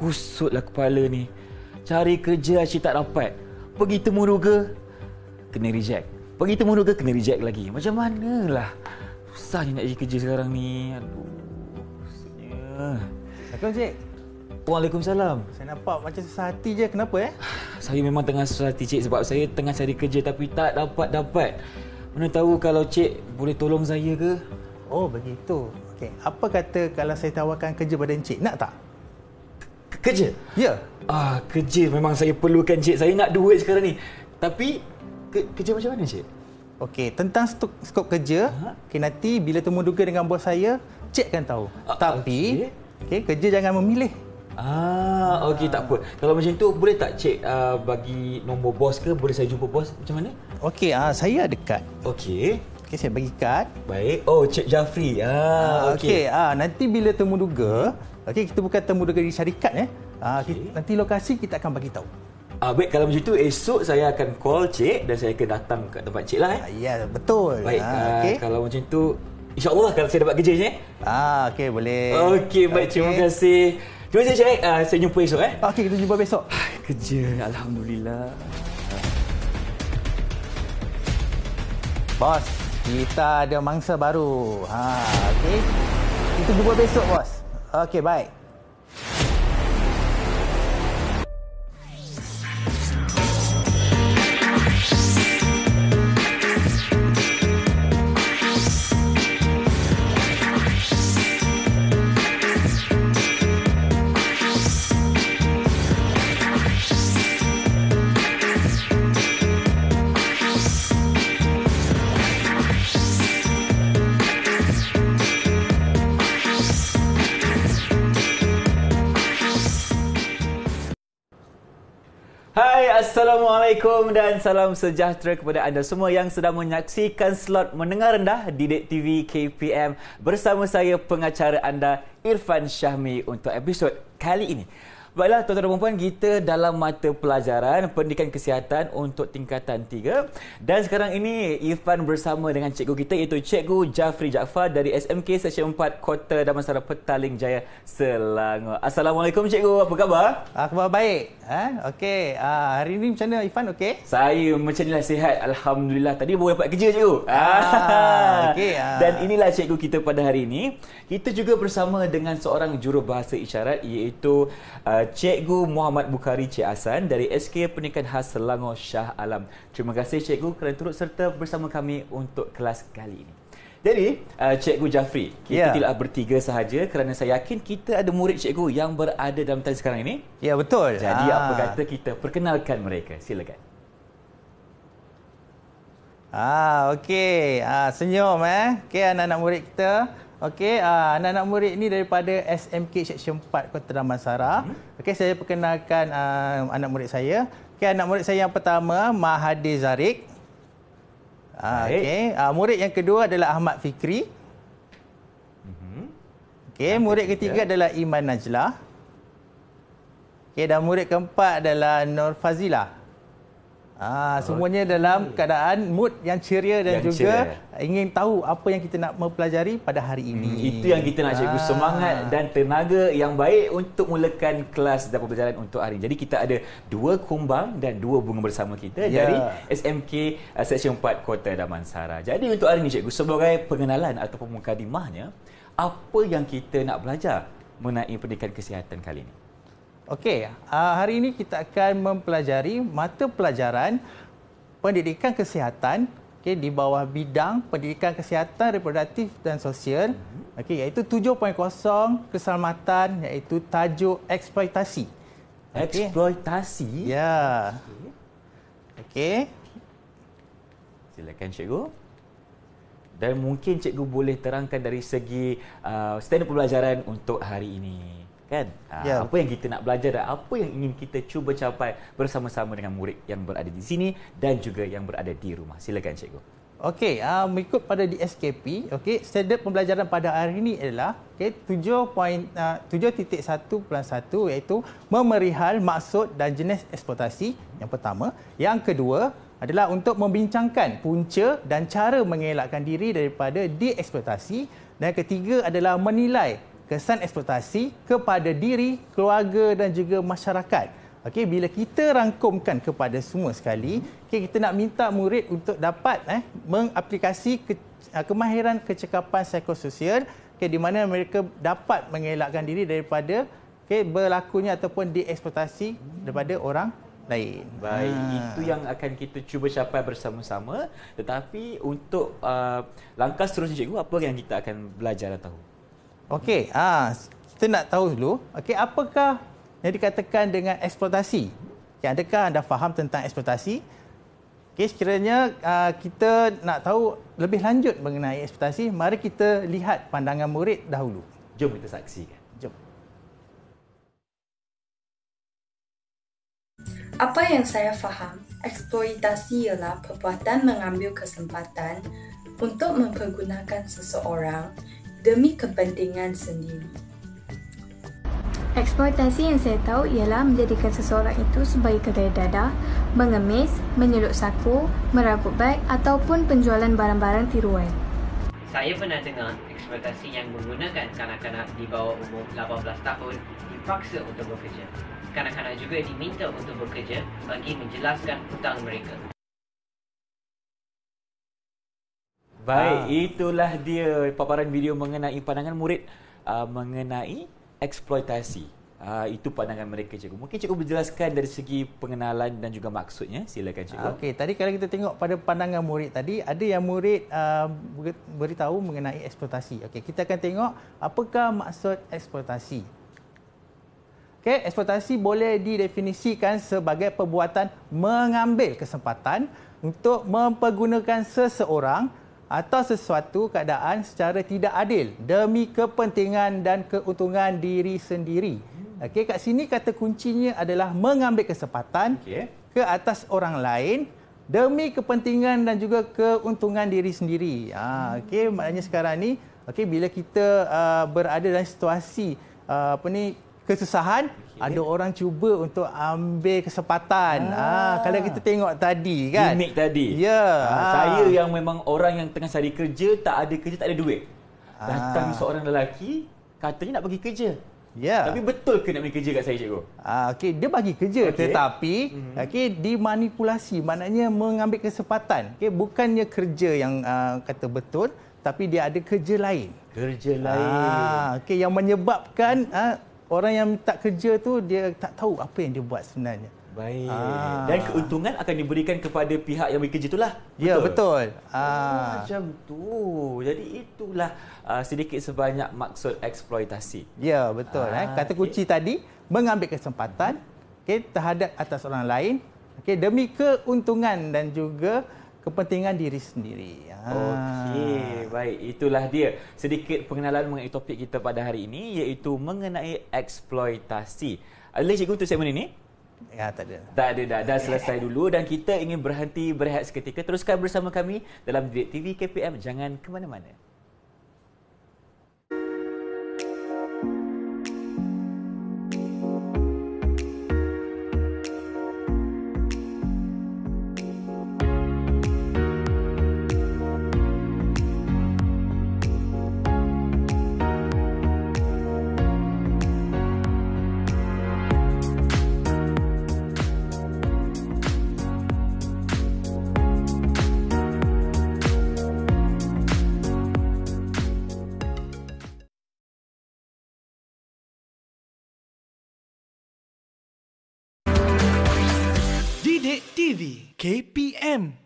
kusutlah kepala ni. Cari kerja asyik tak dapat. Pergi temu ruga, kena reject. Pergi temu ruga, kena reject lagi. Macam manalah. Susah ni nak cari kerja sekarang ni. Aduh, susahnya. Takkan, Cik. Waalaikumsalam. Saya nampak macam susah hati je. Kenapa eh? Saya memang tengah susah hati, Cik. Sebab saya tengah cari kerja tapi tak dapat-dapat. Mana tahu kalau Cik boleh tolong saya ke? Oh, begitu. Okey. Apa kata kalau saya tawarkan kerja pada Encik? Nak tak? Kerja? Ya. Ah, kerja memang saya perlukan cik. Saya nak duit sekarang ni. Tapi ke- kerja macam mana cik? Okey, tentang stok skop kerja, ha? okay, nanti bila temu duga dengan bos saya, cik akan tahu. A- ah, Tapi okey, okay, kerja jangan memilih. Ah, okey ah. tak apa. Kalau macam tu boleh tak cik uh, bagi nombor bos ke boleh saya jumpa bos macam mana? Okey, ah uh, saya ada kad. Okey. Okey saya bagi kad. Baik. Oh, Cik Jafri. Ah, okey. Okey, ah nanti bila temu duga, Okey, kita bukan temu di syarikat eh. Ah okay. kita, nanti lokasi kita akan bagi tahu. Ah baik kalau macam tu esok saya akan call cik dan saya akan datang kat tempat cik lah eh. Ah, ya, betul. Baik. Ah, okay. ah, kalau macam tu insya-Allah kalau saya dapat kerja cik. Eh. Ah okey boleh. Okey baik okay. terima kasih. Terima kasih cik. Ah, saya jumpa esok eh. Okey kita jumpa besok. Ah, kerja alhamdulillah. Bos, kita ada mangsa baru. Ha, okey. Kita jumpa besok, bos. Okey, baik. Assalamualaikum dan salam sejahtera kepada anda semua yang sedang menyaksikan slot mendengar rendah di Dek TV KPM bersama saya pengacara anda Irfan Syahmi untuk episod kali ini. Baiklah tuan-tuan dan puan-puan, kita dalam mata pelajaran pendidikan kesihatan untuk tingkatan 3. Dan sekarang ini Irfan bersama dengan cikgu kita iaitu cikgu Jafri Jaafar dari SMK Seksyen 4 Kota Damansara Petaling Jaya Selangor. Assalamualaikum cikgu, apa khabar? Ah, khabar baik. Ha? Okey, ah, hari ini macam mana Irfan? Okey? Saya macam inilah sihat, Alhamdulillah. Tadi baru dapat kerja cikgu. Ah, okay, ah. Dan inilah cikgu kita pada hari ini. Kita juga bersama dengan seorang jurubahasa isyarat iaitu uh, Eh, Cikgu Muhammad Bukhari Cik Hasan dari SK Pendidikan Khas Selangor Shah Alam. Terima kasih Cikgu kerana turut serta bersama kami untuk kelas kali ini. Jadi, uh, Cikgu Jafri, kita ya. tidak bertiga sahaja kerana saya yakin kita ada murid Cikgu yang berada dalam tali sekarang ini. Ya, betul. Jadi, ha. apa kata kita perkenalkan mereka? Silakan. Ah, okey. Ah, senyum eh. Okey anak-anak murid kita. Okey, uh, anak-anak murid ni daripada SMK Seksyen 4 Kota Damansara. Hmm. Okey, saya perkenalkan uh, anak murid saya. Okey, anak murid saya yang pertama Mahadi Zarik. Uh, Okey, uh, murid yang kedua adalah Ahmad Fikri. Hmm. Okey, murid ketiga ya. adalah Iman Najlah. Okey, dan murid keempat adalah Nur Fazilah. Ah, semuanya okay. dalam keadaan mood yang ceria dan yang juga ceria. ingin tahu apa yang kita nak mempelajari pada hari hmm, ini. Hmm, itu yang kita nak cikgu ah. semangat dan tenaga yang baik untuk mulakan kelas dan pembelajaran untuk hari ini. Jadi kita ada dua kumbang dan dua bunga bersama kita yeah. dari SMK uh, Seksyen 4 Kota Damansara. Jadi untuk hari ini cikgu sebagai pengenalan ataupun mukadimahnya, apa yang kita nak belajar mengenai pendidikan kesihatan kali ini? Okey, uh, hari ini kita akan mempelajari mata pelajaran pendidikan kesihatan okay, di bawah bidang pendidikan kesihatan reproduktif dan sosial mhm. okay, iaitu 7.0 keselamatan iaitu tajuk eksploitasi. Okay. Eksploitasi? Ya. Yeah. Okey. Silakan cikgu. Dan mungkin cikgu boleh terangkan dari segi uh, standard pembelajaran untuk hari ini kan yeah. Ya. apa yang kita nak belajar dan apa yang ingin kita cuba capai bersama-sama dengan murid yang berada di sini dan juga yang berada di rumah silakan cikgu okey uh, mengikut pada di SKP okay, standard pembelajaran pada hari ini adalah okey 7.7.1.1 uh, ah, iaitu memerihal maksud dan jenis eksploitasi yang pertama yang kedua adalah untuk membincangkan punca dan cara mengelakkan diri daripada dieksploitasi dan ketiga adalah menilai kesan eksploitasi kepada diri, keluarga dan juga masyarakat. Okey, bila kita rangkumkan kepada semua sekali, okay, kita nak minta murid untuk dapat eh, mengaplikasi ke, eh, kemahiran kecekapan psikososial okay, di mana mereka dapat mengelakkan diri daripada okay, berlakunya ataupun dieksploitasi daripada orang lain. Baik, ha. itu yang akan kita cuba capai bersama-sama. Tetapi untuk uh, langkah seterusnya cikgu, apa yang kita akan belajar dan tahu? Okey, ha, kita nak tahu dulu, okey, apakah yang dikatakan dengan eksploitasi? Okay, adakah anda faham tentang eksploitasi? Okey, sekiranya uh, kita nak tahu lebih lanjut mengenai eksploitasi, mari kita lihat pandangan murid dahulu. Jom kita saksikan. Apa yang saya faham, eksploitasi ialah perbuatan mengambil kesempatan untuk mempergunakan seseorang demi kepentingan sendiri. Eksploitasi yang saya tahu ialah menjadikan seseorang itu sebagai kedai dadah, mengemis, menyeluk saku, meragut beg ataupun penjualan barang-barang tiruan. Saya pernah dengar eksploitasi yang menggunakan kanak-kanak di bawah umur 18 tahun dipaksa untuk bekerja. Kanak-kanak juga diminta untuk bekerja bagi menjelaskan hutang mereka. Baik, ha. itulah dia paparan video mengenai pandangan murid uh, mengenai eksploitasi. Uh, itu pandangan mereka cikgu. Mungkin cikgu berjelaskan dari segi pengenalan dan juga maksudnya. Silakan cikgu. Okey, tadi kalau kita tengok pada pandangan murid tadi ada yang murid uh, beritahu mengenai eksploitasi. Okey, kita akan tengok apakah maksud eksploitasi. Okey, eksploitasi boleh didefinisikan sebagai perbuatan mengambil kesempatan untuk mempergunakan seseorang atau sesuatu keadaan secara tidak adil demi kepentingan dan keuntungan diri sendiri. Okey, kat sini kata kuncinya adalah mengambil kesempatan okay. ke atas orang lain demi kepentingan dan juga keuntungan diri sendiri. Ha, okey, maknanya sekarang ni okey bila kita uh, berada dalam situasi uh, apa ni kesusahan, okay. ada orang cuba untuk ambil kesempatan. Ah. Ha, kalau kita tengok tadi kan. Gimik tadi. Ya. Yeah. Ha. Ah. Saya yang memang orang yang tengah cari kerja, tak ada kerja, tak ada duit. Ha. Datang ah. seorang lelaki, katanya nak pergi kerja. Ya. Yeah. Tapi betul ke nak bagi kerja kat saya cikgu? Ah okey dia bagi kerja okay. tetapi mm-hmm. okey dimanipulasi maknanya mengambil kesempatan. Okey bukannya kerja yang uh, kata betul tapi dia ada kerja lain. Kerja lain. Ah okey yang menyebabkan uh, orang yang tak kerja tu dia tak tahu apa yang dia buat sebenarnya. Baik. Aa. Ah. Dan keuntungan akan diberikan kepada pihak yang bekerja itulah. Betul? Ya, betul. Ah. Oh, macam tu. Jadi itulah uh, sedikit sebanyak maksud eksploitasi. Ya, betul Aa, eh. Kata okay. kunci tadi mengambil kesempatan okay, terhadap atas orang lain okay, demi keuntungan dan juga kepentingan diri sendiri. Okey, ah. baik. Itulah dia sedikit pengenalan mengenai topik kita pada hari ini iaitu mengenai eksploitasi. Adalah cikgu untuk segmen ini? Ya, tak ada. Tak ada dah. Dah selesai dulu dan kita ingin berhenti berehat seketika. Teruskan bersama kami dalam Direct TV KPM. Jangan ke mana-mana. KPM.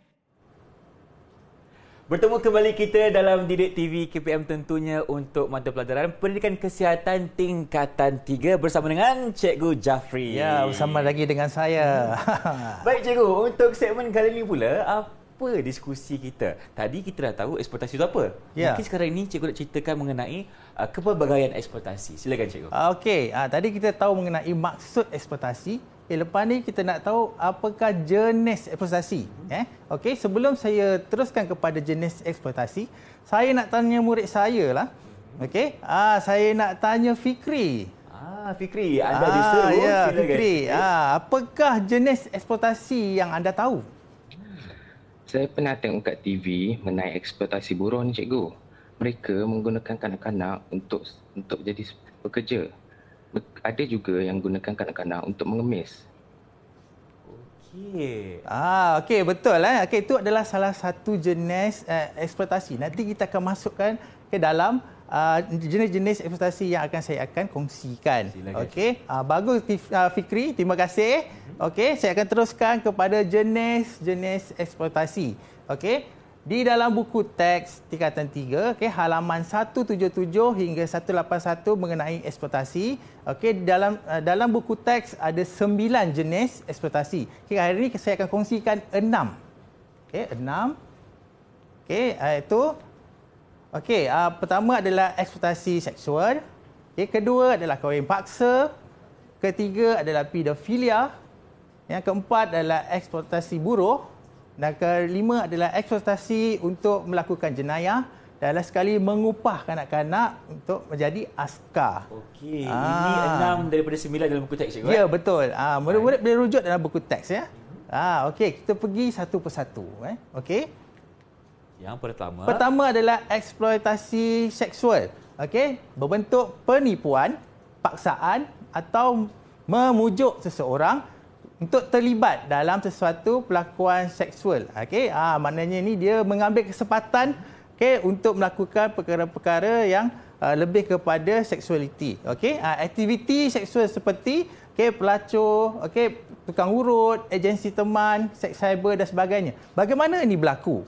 Bertemu kembali kita dalam Didik TV KPM tentunya untuk mata pelajaran Pendidikan Kesihatan Tingkatan 3 bersama dengan Cikgu Jafri. Ya, bersama lagi dengan saya. Hmm. Baik Cikgu, untuk segmen kali ini pula, apa diskusi kita? Tadi kita dah tahu eksportasi itu apa. Ya. Mungkin sekarang ini Cikgu nak ceritakan mengenai uh, kepelbagaian eksportasi. Silakan Cikgu. Okey, uh, tadi kita tahu mengenai maksud eksportasi. Eh, lepas ni kita nak tahu apakah jenis eksploitasi. Eh? Okey, sebelum saya teruskan kepada jenis eksploitasi, saya nak tanya murid saya lah. Okey, ah, saya nak tanya Fikri. Ah, Fikri, anda ah, diseru. Ya, yeah, Fikri. Ah, apakah jenis eksploitasi yang anda tahu? Saya pernah tengok kat TV mengenai eksploitasi buruh ni, cikgu. Mereka menggunakan kanak-kanak untuk untuk jadi pekerja ada juga yang gunakan kanak-kanak untuk mengemis. Okay. Ah, okay, betul eh. Okay, itu adalah salah satu jenis uh, eksploitasi. Nanti kita akan masukkan ke dalam uh, jenis-jenis eksploitasi yang akan saya akan kongsikan. Okay. Ah, bagus ah, Fikri, terima kasih. Mhm. Okay. saya akan teruskan kepada jenis-jenis eksploitasi. Okay di dalam buku teks tingkatan 3 okay halaman 177 hingga 181 mengenai eksploitasi Okay dalam uh, dalam buku teks ada 9 jenis eksploitasi okey hari ini saya akan kongsikan 6 okay 6 okay uh, itu okay uh, ah, pertama adalah eksploitasi seksual okay kedua adalah kawin paksa ketiga adalah pedofilia yang keempat adalah eksploitasi buruh dan kelima adalah eksploitasi untuk melakukan jenayah dan last sekali mengupah kanak-kanak untuk menjadi askar. Okey, ini ah. enam daripada sembilan dalam buku teks cikgu. Ya, ya betul. Ah, murid-murid boleh rujuk dalam buku teks ya. Ah, okey, kita pergi satu persatu eh. Okey. Yang pertama Pertama adalah eksploitasi seksual. Okey, berbentuk penipuan, paksaan atau memujuk seseorang untuk terlibat dalam sesuatu pelakuan seksual. Okey, ah maknanya ini dia mengambil kesempatan okey untuk melakukan perkara-perkara yang uh, lebih kepada seksualiti. Okey, ah, aktiviti seksual seperti okey pelacur, okey tukang urut, agensi teman, seks cyber dan sebagainya. Bagaimana ini berlaku?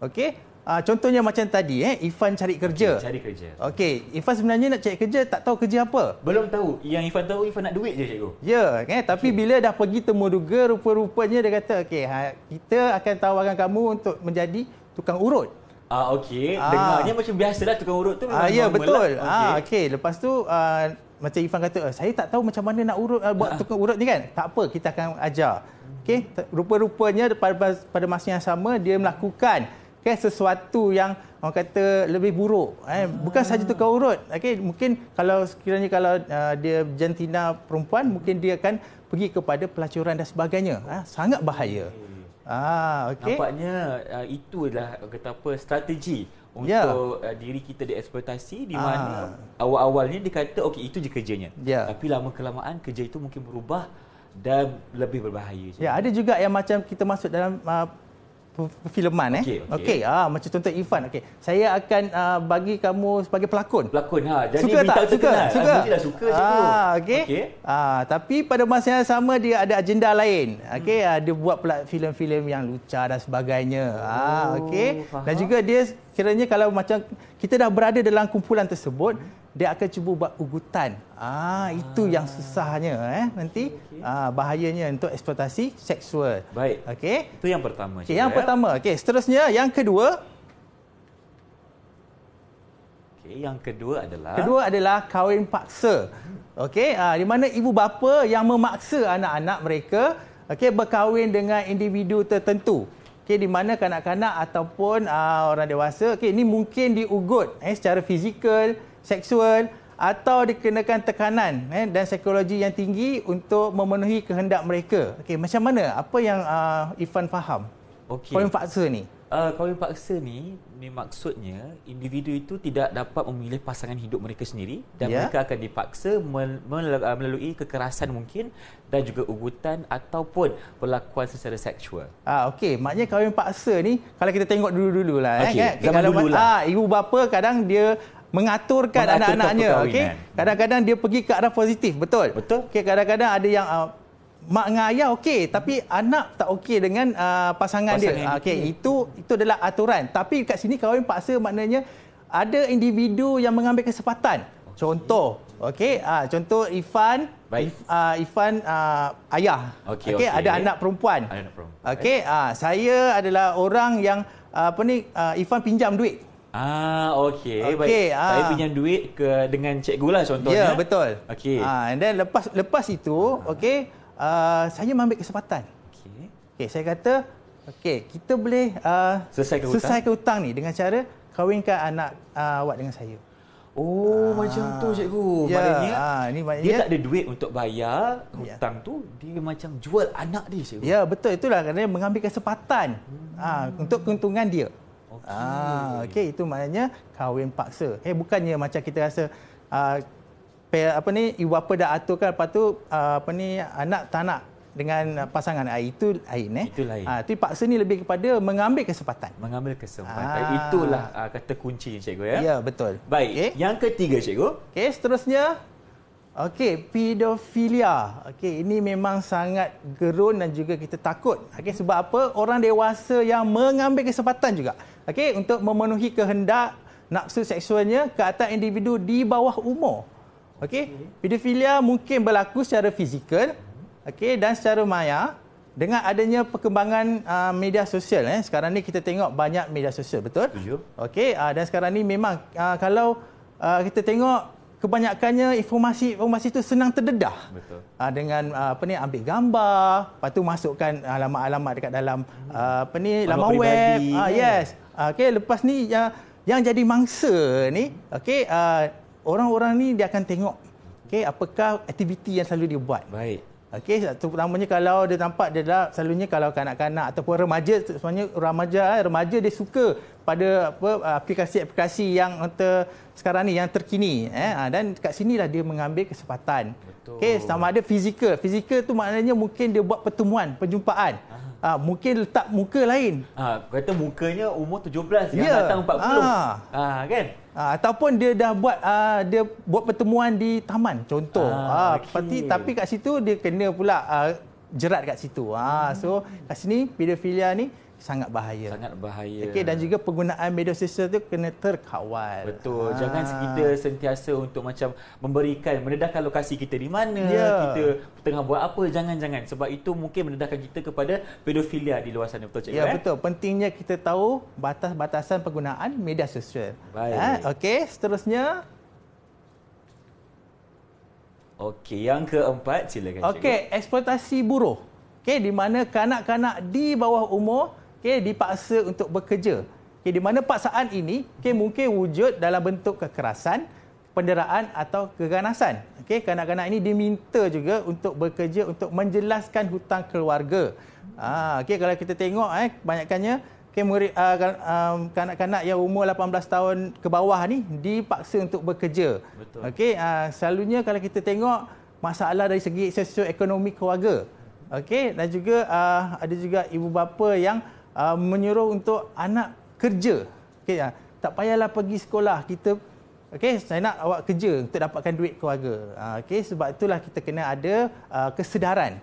Okey, Uh, contohnya macam tadi eh Ifan cari kerja. Okay, cari kerja. Okey, Ifan sebenarnya nak cari kerja tak tahu kerja apa. Belum tahu. Yang Ifan tahu Ifan nak duit je cikgu. Ya, yeah, eh tapi okay. bila dah pergi temu duga rupa-rupanya dia kata okay, ha, kita akan tawarkan kamu untuk menjadi tukang urut. Ah uh, okey, ah. dengarnya uh, macam biasalah tukang urut tu. Ah uh, ya yeah, betul. Lah. Ah uh, okay. lepas tu uh, macam Ifan kata eh, saya tak tahu macam mana nak urut uh, buat uh. tukang urut ni kan. Tak apa, kita akan ajar. Okay. Hmm. rupa-rupanya pada masa yang sama dia melakukan okay, sesuatu yang orang kata lebih buruk eh hmm. bukan saja tukar urut okey mungkin kalau sekiranya kalau uh, dia jantina perempuan mungkin dia akan pergi kepada pelacuran dan sebagainya ha? sangat bahaya ah okay. nampaknya uh, itu adalah kata apa strategi untuk yeah. uh, diri kita dieksploitasi di ah. mana ah. awal-awalnya dia okey itu je kerjanya yeah. tapi lama kelamaan kerja itu mungkin berubah dan lebih berbahaya ya yeah, ada juga yang macam kita masuk dalam uh, perfilman eh. Okey, okay. ah macam contoh Ifan. Okey. Saya akan uh, bagi kamu sebagai pelakon. Pelakon ha. Jadi suka minta tak? Suka. suka. Ah, suka. Mesti suka ah, je Okey. Okay. Ah, tapi pada masa yang sama dia ada agenda lain. Okey, hmm. ah, dia buat pula filem-filem yang lucu dan sebagainya. Ah, oh, ah, okey. Dan juga dia kiranya kalau macam kita dah berada dalam kumpulan tersebut, hmm dia akan cuba buat ugutan. Ah, ah. itu yang susahnya eh nanti okay. ah, bahayanya untuk eksploitasi seksual. Baik. Okey. Itu yang pertama. Okay, yang ya. pertama. Okey, seterusnya yang kedua Okey, yang kedua adalah Kedua adalah kahwin paksa. Okey, ah, di mana ibu bapa yang memaksa anak-anak mereka okey berkahwin dengan individu tertentu. Okey di mana kanak-kanak ataupun uh, orang dewasa okey ini mungkin diugut eh secara fizikal seksual atau dikenakan tekanan eh, dan psikologi yang tinggi untuk memenuhi kehendak mereka. Okey, macam mana? Apa yang uh, ah, Ifan faham? Okey. Kawin paksa ni. Uh, yang paksa ni ni maksudnya individu itu tidak dapat memilih pasangan hidup mereka sendiri dan yeah. mereka akan dipaksa ah, melalui kekerasan mungkin dan juga ugutan ataupun perlakuan secara seksual. Ah okey, maknanya kawin paksa ni kalau kita tengok dulu-dululah okay. eh kan. Zaman dululah. ah ibu bapa kadang dia mengaturkan anak-anaknya okey kadang-kadang dia pergi ke arah positif betul betul okey kadang-kadang ada yang uh, mak dengan ayah okey tapi hmm. anak tak okey dengan uh, pasangan, pasangan dia okey hmm. itu itu adalah aturan tapi kat sini kahwin paksa maknanya ada individu yang mengambil kesempatan contoh okey uh, contoh Ifan If, uh, Ifan uh, ayah okey okay, okay. ada anak perempuan anak perempuan okey uh, saya adalah orang yang apa ni uh, Ifan pinjam duit Ah, okey. Okay, Baik. Ah. Saya pinjam duit ke dengan cikgu lah contohnya. Ya, yeah, betul. Okey. Ah, and then lepas lepas itu, ah. okey, uh, saya ambil kesempatan. Okey. Okey, saya kata, okey, kita boleh uh, selesai ke selesai hutang. hutang ni dengan cara kahwinkan anak uh, awak dengan saya. Oh, ah. macam tu cikgu. Yeah. Maknanya, ah, ini maknanya, dia tak ada duit untuk bayar hutang yeah. tu, dia macam jual anak dia cikgu. Ya, yeah, betul. Itulah kerana mengambil kesempatan hmm. ah, untuk keuntungan dia. Okay. Ah, hmm. okey itu maknanya kahwin paksa. Eh hey, bukannya macam kita rasa uh, apa ni ibu bapa dah aturkan lepas tu uh, apa ni anak tak nak dengan pasangan ah, itu lain eh. Itulah lain. Ah, tapi paksa ni lebih kepada mengambil kesempatan. Mengambil kesempatan. Ah. Itulah ah, kata kunci cikgu ya. Ya, betul. Baik. Okay. Yang ketiga cikgu. Okey, seterusnya Okey, pedofilia. Okey, ini memang sangat gerun dan juga kita takut. Okey, sebab apa? Orang dewasa yang mengambil kesempatan juga okey untuk memenuhi kehendak nafsu seksualnya ke atas individu di bawah umur okey pedofilia mungkin berlaku secara fizikal okey dan secara maya dengan adanya perkembangan uh, media sosial eh sekarang ni kita tengok banyak media sosial betul okey uh, dan sekarang ni memang uh, kalau uh, kita tengok kebanyakannya informasi informasi itu senang terdedah. Betul. Ah, dengan ah, apa ni ambil gambar, lepas masukkan ah, alamat-alamat dekat dalam hmm. apa ni laman web. Ah kan? yes. Ya. Okey lepas ni yang yang jadi mangsa ni okey orang-orang ni dia akan tengok okey apakah aktiviti yang selalu dia buat. Baik. Okey, satu pertamanya kalau dia nampak dia dah selalunya kalau kanak-kanak ataupun remaja sebenarnya remaja eh, remaja dia suka pada apa aplikasi-aplikasi yang ter, sekarang ni yang terkini eh ha, dan kat sinilah dia mengambil kesempatan. Okey, sama ada fizikal. Fizikal tu maknanya mungkin dia buat pertemuan, perjumpaan. Ah. Ha, mungkin letak muka lain. Ha, kata mukanya umur 17 yeah. yang ya. datang 40. Ha. ha kan? Uh, ataupun dia dah buat uh, dia buat pertemuan di taman contoh. Ah, uh, ah, okay. pasti, tapi kat situ dia kena pula uh, jerat kat situ. Ah, hmm. so kat sini pedofilia ni sangat bahaya. Sangat bahaya. Okey dan juga penggunaan media sosial tu kena terkawal. Betul. Ha. Jangan kita sentiasa untuk macam memberikan mendedahkan lokasi kita di mana, yeah. kita tengah buat apa, jangan-jangan sebab itu mungkin mendedahkan kita kepada pedofilia di luar sana betul cikgu. Ya eh? betul. Pentingnya kita tahu batas-batasan penggunaan media sosial. Baik. Ha. Okey, seterusnya Okey, yang keempat silakan. Okey, eksploitasi buruh. Okay, di mana kanak-kanak di bawah umur okay, dipaksa untuk bekerja. Okay, di mana paksaan ini okay, mungkin wujud dalam bentuk kekerasan, penderaan atau keganasan. Okay, kanak-kanak ini diminta juga untuk bekerja untuk menjelaskan hutang keluarga. Ah, ha, okay, kalau kita tengok, eh, banyakkannya okay, uh, ah, kan, ah, kanak-kanak yang umur 18 tahun ke bawah ni dipaksa untuk bekerja. Betul. Okay, uh, ah, selalunya kalau kita tengok masalah dari segi sosioekonomi keluarga. Okay, dan juga uh, ada juga ibu bapa yang uh, menyuruh untuk anak kerja. Okay, uh, tak payahlah pergi sekolah. Kita okay, saya nak awak kerja untuk dapatkan duit keluarga. Uh, okay, sebab itulah kita kena ada uh, kesedaran.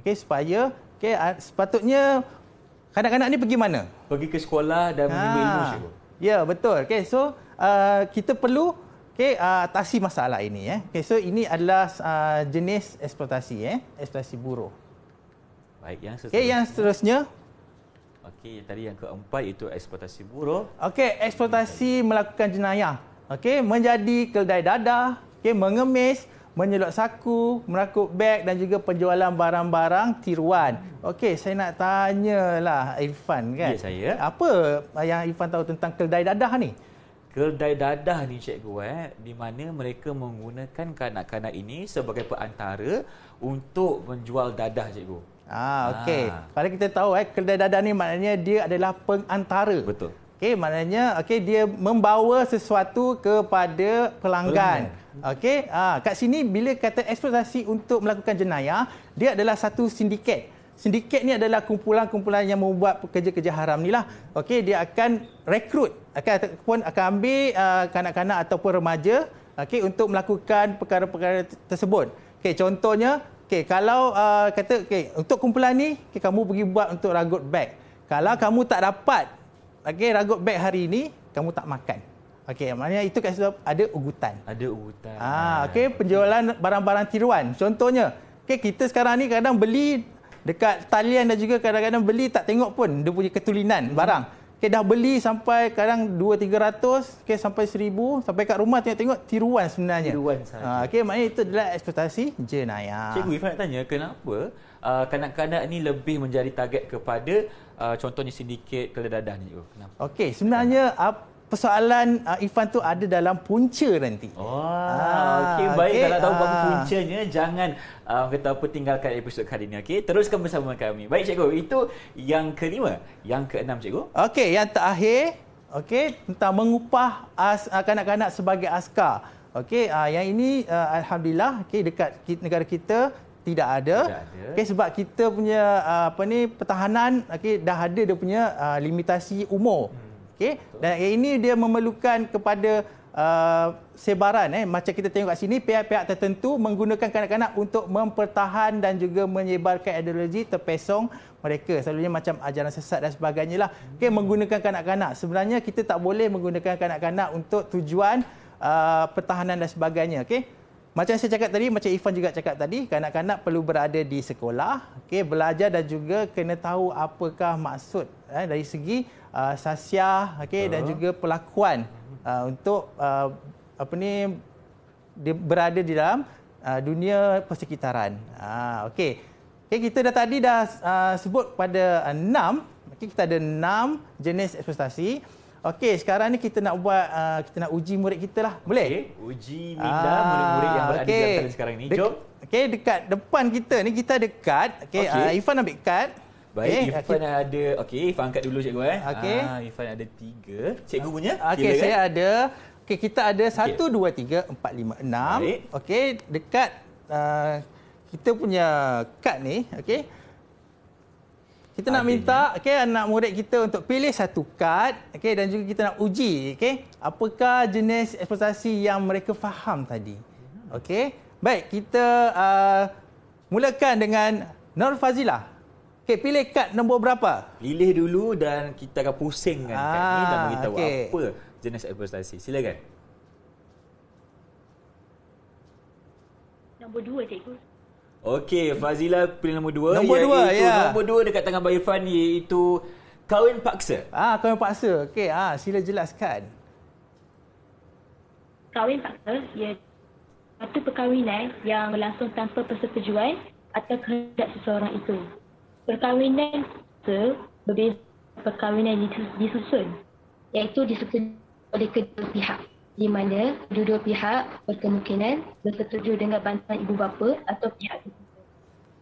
Okay, supaya okay, uh, sepatutnya kanak-kanak ni pergi mana? Pergi ke sekolah dan ah. menerima ha. ilmu. Ya, yeah, betul. Okay, so uh, kita perlu okay, uh, atasi masalah ini. Eh. Okay, so ini adalah uh, jenis eksploitasi. Eh. Eksploitasi buruh. Baik, yang seterusnya. Okay, yang seterusnya Okey, tadi yang keempat itu eksploitasi buruh. Okey, eksploitasi melakukan jenayah. Okey, menjadi keldai dadah, okey, mengemis, menyelot saku, merakut beg dan juga penjualan barang-barang tiruan. Okey, saya nak tanyalah Irfan kan. Ya, saya. Apa yang Irfan tahu tentang keldai dadah ni? Keldai dadah ni cikgu eh, di mana mereka menggunakan kanak-kanak ini sebagai perantara untuk menjual dadah cikgu. Ah, ah, okey. Ha. Kalau kita tahu eh kedai dadah ni maknanya dia adalah pengantara. Betul. Okey, maknanya okey dia membawa sesuatu kepada pelanggan. Okey, ah kat sini bila kata eksploitasi untuk melakukan jenayah, dia adalah satu sindiket. Sindiket ni adalah kumpulan-kumpulan yang membuat kerja-kerja haram ni lah. Okey, dia akan rekrut akan ataupun akan ambil uh, kanak-kanak ataupun remaja okey untuk melakukan perkara-perkara tersebut. Okey, contohnya Okey, kalau uh, kata okey, untuk kumpulan ni okay, kamu pergi buat untuk ragut bag. Kalau kamu tak dapat okey ragut bag hari ini, kamu tak makan. Okey, maknanya itu kat situ ada ugutan. Ada ugutan. Ah, okey, penjualan okay. barang-barang tiruan. Contohnya, okey kita sekarang ni kadang beli dekat talian dan juga kadang-kadang beli tak tengok pun dia punya ketulinan hmm. barang. Okay, dah beli sampai kadang 2-300, okay, sampai 1000, sampai kat rumah tengok-tengok tiruan sebenarnya. Tiruan ha, sahaja. Okay, maknanya itu adalah ekspektasi jenayah. Cikgu Ifan nak tanya, kenapa uh, kanak-kanak ni lebih menjadi target kepada uh, contohnya sindiket keledadah ni? Okey, sebenarnya apa? persoalan uh, Ifan tu ada dalam punca nanti. Oh, ah, okey baik okay. kalau tahu apa ah. puncanya jangan uh, kata apa tinggalkan episod kali ini okey. Teruskan bersama kami. Baik cikgu, itu yang kelima, yang keenam cikgu. Okey, yang terakhir okey tentang mengupah as, uh, kanak-kanak sebagai askar. Okey, uh, yang ini uh, alhamdulillah okey dekat negara kita tidak ada. ada. Okey sebab kita punya uh, apa ni pertahanan okey dah ada dia punya uh, limitasi umur. Hmm. Okay, Dan ini dia memerlukan kepada Uh, sebaran eh macam kita tengok kat sini pihak-pihak tertentu menggunakan kanak-kanak untuk mempertahan dan juga menyebarkan ideologi terpesong mereka selalunya macam ajaran sesat dan sebagainya lah Okay, menggunakan kanak-kanak sebenarnya kita tak boleh menggunakan kanak-kanak untuk tujuan uh, pertahanan dan sebagainya Okay. Macam saya cakap tadi, macam Ifan juga cakap tadi, kanak-kanak perlu berada di sekolah, okay, belajar dan juga kena tahu apakah maksud eh, dari segi uh, sasya okay, uh. dan juga pelakuan uh, untuk uh, apa ni berada di dalam uh, dunia persekitaran. Uh, ah, okay. Okay, kita dah tadi dah uh, sebut pada uh, enam, okay, kita ada enam jenis ekspektasi. Okey, sekarang ni kita nak buat uh, kita nak uji murid kita lah. Boleh? Okay. Uji minda murid-murid yang berada okay. di antara sekarang ni. Jom. Okey, dekat depan kita ni kita ada kad. Okey, okay. uh, Ifan ambil kad. Baik, okay. Ifan okay. ada. Okey, Ifan angkat dulu cikgu eh. Okey. Ah, Ifan ada tiga. Cikgu punya? Ah, okey, kan? saya ada. Okey, kita ada okay. satu, dua, tiga, empat, lima, enam. Okey, dekat uh, kita punya kad ni. Okey kita nak minta okay, anak murid kita untuk pilih satu kad okay, dan juga kita nak uji okay, apakah jenis ekspektasi yang mereka faham tadi. Okay. Baik, kita uh, mulakan dengan Nur Fazila Okay, pilih kad nombor berapa? Pilih dulu dan kita akan pusing kad ah, ni dan kita ah, okay. apa jenis ekspektasi. Silakan. Nombor dua, cikgu. Okey, Fazila pilihan nombor dua. Nombor dua, ya. Nombor dua dekat tangan Bayu Fan iaitu kawin paksa. Ah, ha, kawin paksa. Okey, ah, ha, sila jelaskan. Kawin paksa, ya. Satu perkahwinan yang berlangsung tanpa persetujuan atau kehendak seseorang itu. Perkahwinan paksa berbeza perkahwinan disusun. Iaitu disusun oleh kedua pihak di mana dua dua pihak berkemungkinan bersetuju dengan bantuan ibu bapa atau pihak ketiga.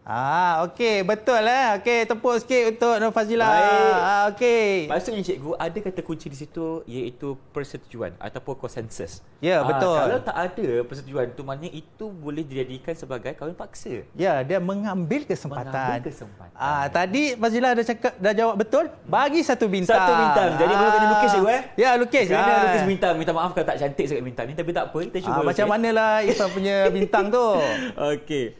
Ah, okey, betul lah. Okey, tepuk sikit untuk Nur Fazila. Baik. Ah, okey. Maksudnya cikgu, ada kata kunci di situ iaitu persetujuan ataupun konsensus. Ya, yeah, betul. kalau tak ada persetujuan tu maknanya itu boleh dijadikan sebagai kawin paksa. Ya, yeah, dia mengambil kesempatan. Mengambil kesempatan. Ah, tadi Fazila dah cakap dah jawab betul, bagi satu bintang. Satu bintang. Jadi boleh ah. kena lukis cikgu eh? Ya, yeah, lukis. Kena ah. lukis bintang. Minta maaf kalau tak cantik sangat bintang ni, tapi tak apa, kita ah, cuba. Ah, macam okay. manalah Ifan punya bintang tu? okey.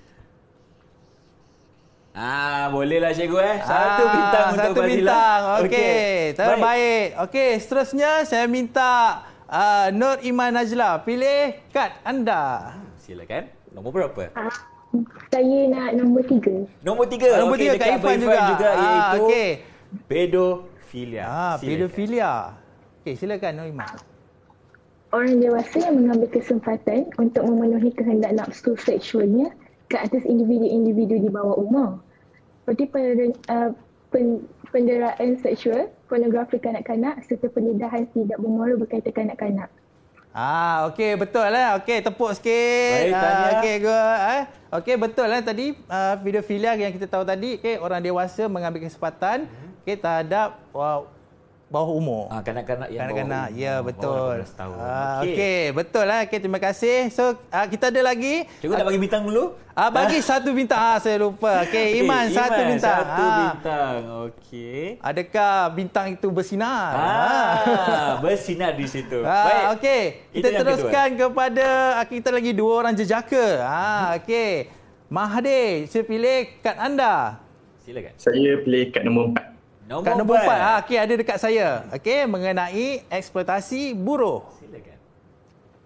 Ah, bolehlah lah cikgu eh. Ah, satu bintang untuk satu bintang. Okey, okay. terbaik. Okey, seterusnya saya minta uh, Nur Iman Najla pilih kad anda. Silakan. Nombor berapa? Ah, saya nak nombor tiga. Nombor tiga? Nombor okay, tiga kat juga. juga ah, iaitu okay. pedofilia. Ah, pedofilia. Okey, silakan Nur Iman. Orang dewasa yang mengambil kesempatan untuk memenuhi kehendak nafsu seksualnya ke atas individu-individu di bawah umur. Seperti uh, penderaan seksual, pornografi kanak-kanak serta penyedahan tidak bermoral berkaitan kanak-kanak. Ah, okey betul lah. Okey, tepuk sikit. Baik, uh, okey, good. Eh? Okey, betul lah tadi uh, video yang kita tahu tadi, okay, orang dewasa mengambil kesempatan mm-hmm. okay, terhadap wow, bawah umur. Ah, kanak-kanak yang kanak-kanak, bawah. Ya, umur, betul. ah, okey, okay, betul lah. Okey, terima kasih. So, ah, kita ada lagi. Cikgu ah, bagi bintang dulu? Ah, bagi satu bintang. Ah, saya lupa. Okey, okay, Iman, Iman, satu bintang. Satu ah. bintang. Ah. Okey. Adakah bintang itu bersinar? Ah, ah. bersinar di situ. Ah, Baik. Okey. Kita teruskan kedua. kepada ah, kita lagi dua orang jejaka. Ah, hmm. okey. Mahdi, saya pilih kad anda. Silakan. Saya pilih kad nombor empat. Nombor kat nombor empat. empat. Ha, okay, ada dekat saya. Okay, mengenai eksploitasi buruh. Silakan.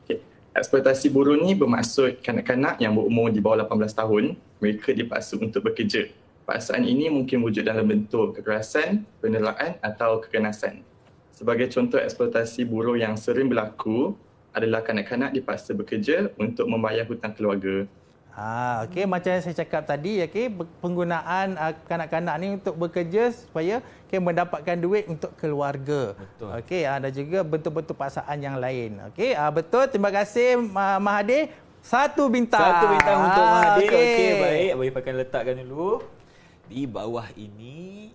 Okay. Eksploitasi buruh ni bermaksud kanak-kanak yang berumur di bawah 18 tahun, mereka dipaksa untuk bekerja. Paksaan ini mungkin wujud dalam bentuk kekerasan, penelaan atau keganasan. Sebagai contoh eksploitasi buruh yang sering berlaku adalah kanak-kanak dipaksa bekerja untuk membayar hutang keluarga Ha, ah, okay. Macam yang saya cakap tadi, okay, penggunaan uh, kanak-kanak ni untuk bekerja supaya okay, mendapatkan duit untuk keluarga. Betul. Okay, uh, ah, dan juga bentuk-bentuk paksaan yang lain. Okay, uh, betul. Terima kasih uh, Mahathir. Satu bintang. Satu bintang ha, untuk Mahathir. Okay. okay. baik. Abang Ifah letakkan dulu. Di bawah ini.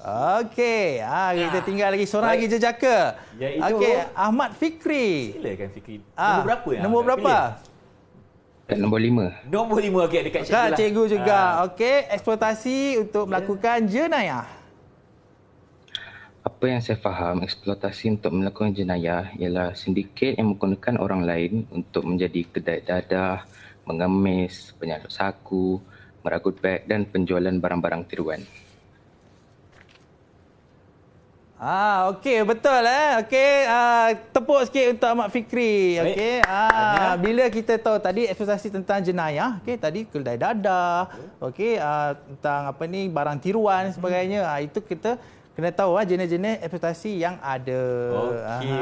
Okey. Okay. Ha, kita ha. tinggal lagi seorang baik. lagi jejaka. Okey, Ahmad Fikri. Silakan Fikri. Ha. Nombor berapa? Nombor berapa? Pilih? Eh, nombor lima. Nombor lima, okey. Dekat cikgu lah. cikgu juga. Uh, okey, eksploitasi untuk melakukan jenayah. Apa yang saya faham, eksploitasi untuk melakukan jenayah ialah sindiket yang menggunakan orang lain untuk menjadi kedai dadah, mengemis, penyalur saku, meragut beg dan penjualan barang-barang tiruan. Ah, okey betul eh. Okey, ah, tepuk sikit untuk Ahmad Fikri. Okey. Ah, bila kita tahu tadi eksposisi tentang jenayah, okey, tadi keldai dadah, okey, ah, tentang apa ni barang tiruan sebagainya. Ah, itu kita kena tahu ah jenis-jenis ekspektasi yang ada. Okey.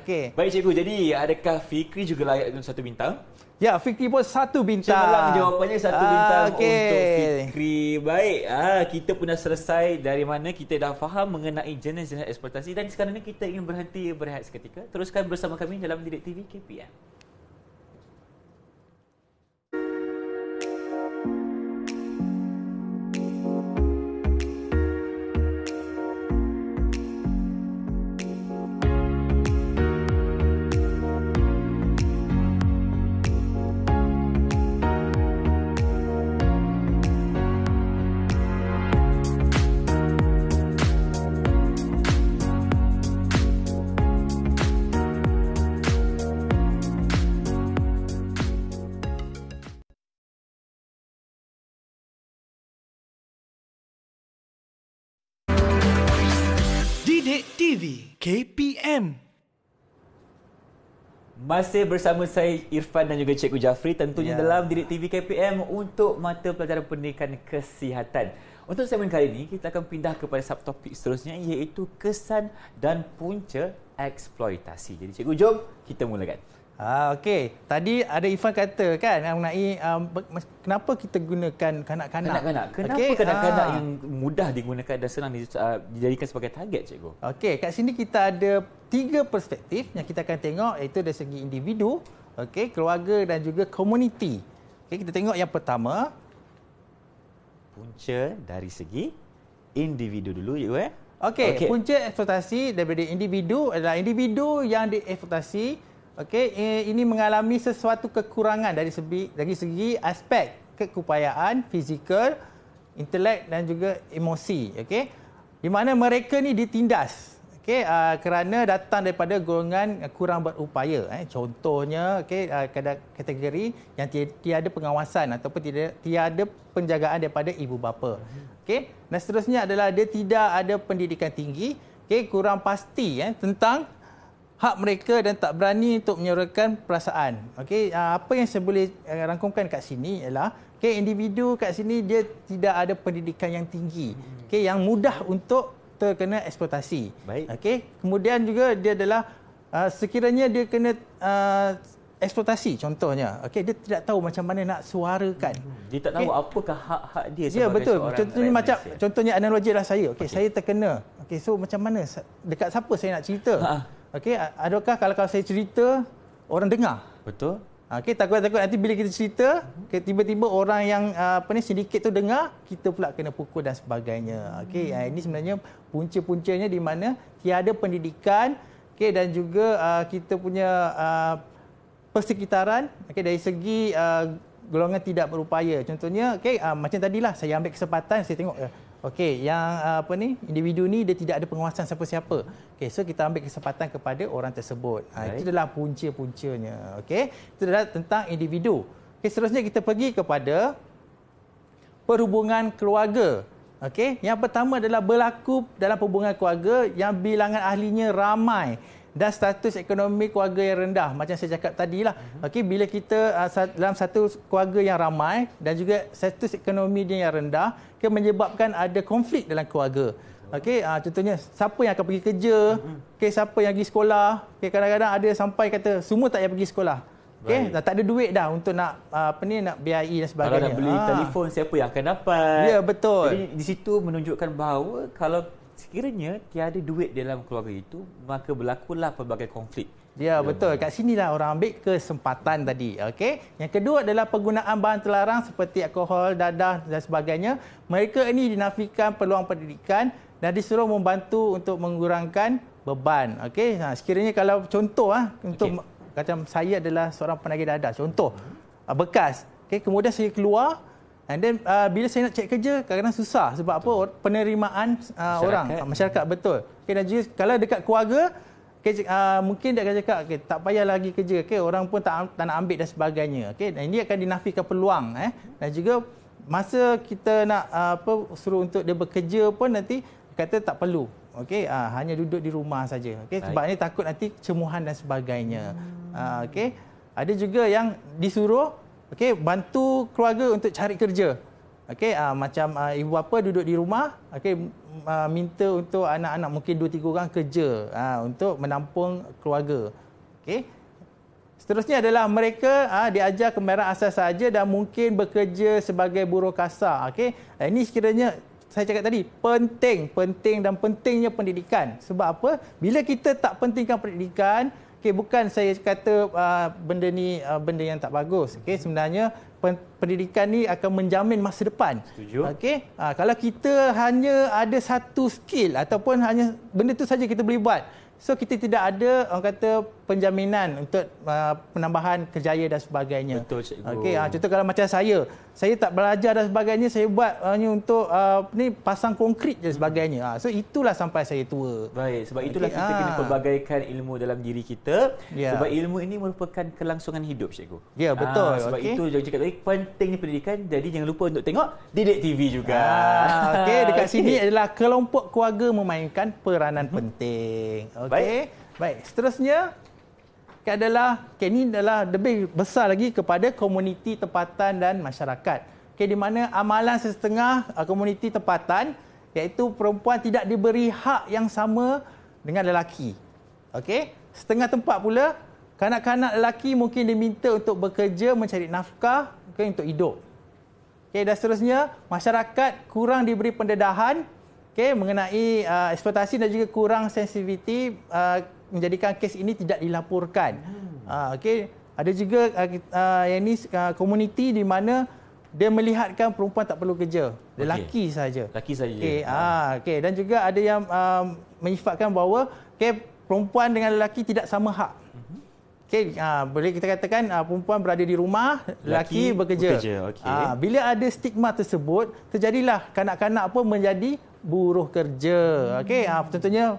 Okey. Baik cikgu, jadi adakah Fikri juga layak untuk satu bintang? Ya, Fikri pun satu bintang. Cemerlang jawapannya satu ah, bintang okay. untuk Fikri. Baik. Ah, kita pun dah selesai dari mana kita dah faham mengenai jenis-jenis eksportasi. dan sekarang ni kita ingin berhenti berehat seketika. Teruskan bersama kami dalam Didik TV KPM. KPM. Masih bersama saya Irfan dan juga Cikgu Jafri tentunya ya. dalam Direkt TV KPM untuk mata pelajaran pendidikan kesihatan. Untuk segmen kali ini kita akan pindah kepada subtopik seterusnya iaitu kesan dan punca eksploitasi. Jadi cikgu jom kita mulakan. Ah, Okey, tadi ada Ifan kata kan mengenai um, kenapa kita gunakan kanak-kanak. Kanak-kanak. Kenapa okay. kanak-kanak ah. yang mudah digunakan dan senang ah, dijadikan sebagai target, cikgu? Okey, kat sini kita ada tiga perspektif yang kita akan tengok iaitu dari segi individu, okay, keluarga dan juga komuniti. Okay, kita tengok yang pertama. Punca dari segi individu dulu, cikgu. Eh? Okey, okay. punca eksploitasi daripada individu adalah individu yang dieksploitasi Okey, eh, ini mengalami sesuatu kekurangan dari segi dari segi aspek kekupayaan fizikal, intelek dan juga emosi, okey. Di mana mereka ni ditindas. Okey, uh, kerana datang daripada golongan kurang berupaya eh. Contohnya, okey, uh, kategori yang ti- tiada pengawasan ataupun tiada tiada penjagaan daripada ibu bapa. Okey. Dan seterusnya adalah dia tidak ada pendidikan tinggi, okey, kurang pasti eh tentang hak mereka dan tak berani untuk menyuarakan perasaan. Okey, ah, apa yang saya boleh eh, rangkumkan kat sini ialah okey individu kat sini dia tidak ada pendidikan yang tinggi. Okey, yang mudah untuk terkena eksploitasi. Okey, kemudian juga dia adalah ah, sekiranya dia kena ah, eksploitasi contohnya okey dia tidak tahu macam mana nak suarakan hmm, dia tak tahu okay. apakah hak-hak dia ya, sebagai seorang ya, betul. contohnya macam Malaysia. contohnya analogilah saya okey okay. saya terkena okey so macam mana dekat siapa saya nak cerita ha, ha. Okey, adakah kalau, kalau saya cerita orang dengar? Betul. Okey, takut-takut nanti bila kita cerita, tiba-tiba orang yang apa ni sedikit tu dengar, kita pula kena pukul dan sebagainya. Okey, hmm. ini sebenarnya punca-puncanya di mana tiada pendidikan, okey dan juga uh, kita punya uh, persekitaran, okey dari segi uh, golongan tidak berupaya. Contohnya, okey uh, macam tadilah saya ambil kesempatan, saya tengok uh, Okey, yang ah, apa ni individu ni dia tidak ada penguasaan siapa-siapa. Okey, so kita ambil kesempatan kepada orang tersebut. Ha, itu adalah punca-puncanya. Okey. Itu adalah tentang individu. Okey, seterusnya kita pergi kepada perhubungan keluarga. Okey, yang pertama adalah berlaku dalam perhubungan keluarga yang bilangan ahlinya ramai dan status ekonomi keluarga yang rendah macam saya cakap tadi tadilah mhm. okey bila kita uh, dalam satu keluarga yang ramai dan juga status ekonomi dia yang rendah ke menyebabkan ada konflik dalam keluarga okey uh, contohnya siapa yang akan pergi kerja okey mhm. siapa yang pergi sekolah okey kadang-kadang ada sampai kata semua tak payah pergi sekolah Okay, dah tak ada duit dah untuk nak ah, apa ni nak BIE dan sebagainya. Kalau nak beli ha. telefon siapa yang akan dapat? Ya, yeah, betul. Jadi di situ menunjukkan bahawa kalau sekiranya tiada duit dalam keluarga itu, maka berlakulah pelbagai konflik. Ya, ya betul. Kat sinilah orang ambil kesempatan tadi. Okey. Yang kedua adalah penggunaan bahan terlarang seperti alkohol, dadah dan sebagainya. Mereka ini dinafikan peluang pendidikan dan disuruh membantu untuk mengurangkan beban. Okey. Nah, ha, sekiranya kalau contoh ah untuk okay. kata saya adalah seorang penagih dadah contoh. Hmm. Bekas. Okey, kemudian saya keluar And then uh, bila saya nak cek kerja, kadang-kadang susah sebab apa penerimaan uh, masyarakat. orang, ah, masyarakat betul. Okay, dan juga kalau dekat keluarga, okay, uh, mungkin dia akan cakap okay, tak payah lagi kerja, okay, orang pun tak, tak nak ambil dan sebagainya. Okay, dan ini akan dinafikan peluang. Eh. Dan juga masa kita nak uh, apa suruh untuk dia bekerja pun nanti kata tak perlu. Okey, uh, hanya duduk di rumah saja. Okey, sebab ini takut nanti cemuhan dan sebagainya. Hmm. Uh, ah, Okey, ada juga yang disuruh okey bantu keluarga untuk cari kerja okey uh, macam uh, ibu bapa duduk di rumah okey uh, minta untuk anak-anak mungkin dua tiga orang kerja uh, untuk menampung keluarga okey Seterusnya adalah mereka ah, diajar kemerah asas saja dan mungkin bekerja sebagai buruh kasar. Okay? Ini sekiranya saya cakap tadi penting, penting dan pentingnya pendidikan. Sebab apa? Bila kita tak pentingkan pendidikan, Okey, bukan saya kata uh, benda ni uh, benda yang tak bagus. Okey, sebenarnya pendidikan ni akan menjamin masa depan. Setuju. Okey. Uh, kalau kita hanya ada satu skill ataupun hanya benda tu saja kita boleh buat. So kita tidak ada orang kata penjaminan untuk uh, penambahan kerjaya dan sebagainya. Betul cikgu. Okey, uh, contoh kalau macam saya, saya tak belajar dan sebagainya, saya buat hanya uh, untuk uh, ni pasang konkrit dan sebagainya. Uh, so itulah sampai saya tua. Baik, sebab itulah kita ha. kena pelbagaikan ilmu dalam diri kita. Yeah. Sebab ilmu ini merupakan kelangsungan hidup cikgu. Ya, yeah, betul. Ha, sebab okay. itu jangan cakap tadi pentingnya pendidikan. Jadi jangan lupa untuk tengok Didik TV juga. Ha, Okey, dekat okay. sini adalah kelompok keluarga memainkan peranan mhm. penting. Okey. Baik. Baik, seterusnya adalah okay, ini adalah lebih besar lagi kepada komuniti tempatan dan masyarakat. Okay, di mana amalan setengah uh, komuniti tempatan iaitu perempuan tidak diberi hak yang sama dengan lelaki. Okey, setengah tempat pula kanak-kanak lelaki mungkin diminta untuk bekerja mencari nafkah okay, untuk hidup. Okey, dan seterusnya masyarakat kurang diberi pendedahan okay, mengenai uh, eksploitasi dan juga kurang sensitiviti uh, menjadikan kes ini tidak dilaporkan. Hmm. Uh, ah, okay. Ada juga uh, uh, yang ini komuniti di mana dia melihatkan perempuan tak perlu kerja. Lelaki okay. saja. Lelaki saja. Okay. Uh, hmm. okay. Dan juga ada yang uh, menyifatkan bahawa okay, perempuan dengan lelaki tidak sama hak. Hmm. Okay, uh, boleh kita katakan uh, perempuan berada di rumah, lelaki bekerja. bekerja. Okay. Uh, bila ada stigma tersebut, terjadilah kanak-kanak pun menjadi buruh kerja. Hmm. Okay, uh, tentunya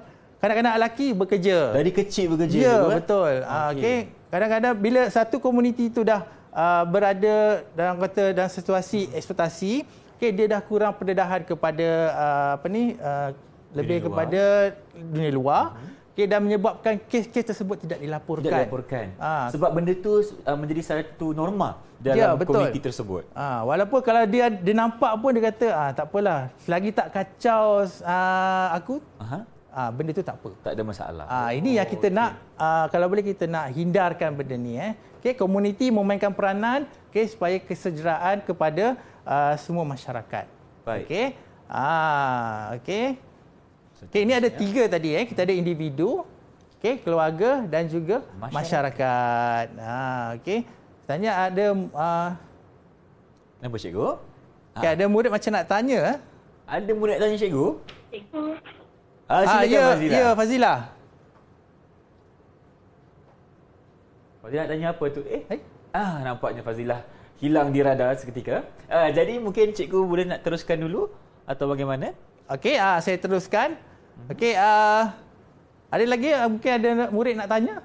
Kadang-kadang lelaki bekerja. Dari kecil bekerja. Ya, dulu, eh? betul. Ah, okey. Okay. Kadang-kadang bila satu komuniti itu dah uh, berada dalam kata dalam situasi ekspektasi, okay dia dah kurang pendedahan kepada uh, apa ni uh, lebih dunia kepada luar. dunia luar. uh hmm. Okay, dan menyebabkan kes-kes tersebut tidak dilaporkan. Tidak dilaporkan. Ha. Sebab benda itu menjadi satu norma dalam ya, komuniti tersebut. Ha. Walaupun kalau dia, dia nampak pun dia kata, ha, tak apalah. Selagi tak kacau uh, aku, Aha. Ah, benda tu tak apa. Tak ada masalah. Ah, ini oh, yang kita okay. Oh, nak uh, kalau boleh kita nak hindarkan benda ni eh. Okey, komuniti memainkan peranan okey supaya kesejahteraan kepada uh, semua masyarakat. Baik. Okey. Ah, uh, okey. Okey, ini ada ya. tiga tadi eh. Kita ada individu, okey, keluarga dan juga masyarakat. masyarakat. Ha, okey. Tanya ada uh, Kenapa cikgu? Okay, ada murid macam nak tanya. Eh? Ada murid tanya cikgu? Cikgu. Ah, ah, silakan ah, ya, Fazila. Ya, Fazila. Fazila tanya apa tu? Eh, hai. Ah, nampaknya Fazila hilang di radar seketika. Ah, jadi mungkin cikgu boleh nak teruskan dulu atau bagaimana? Okey, ah saya teruskan. Hmm. Okey, ah ada lagi ah, mungkin ada murid nak tanya?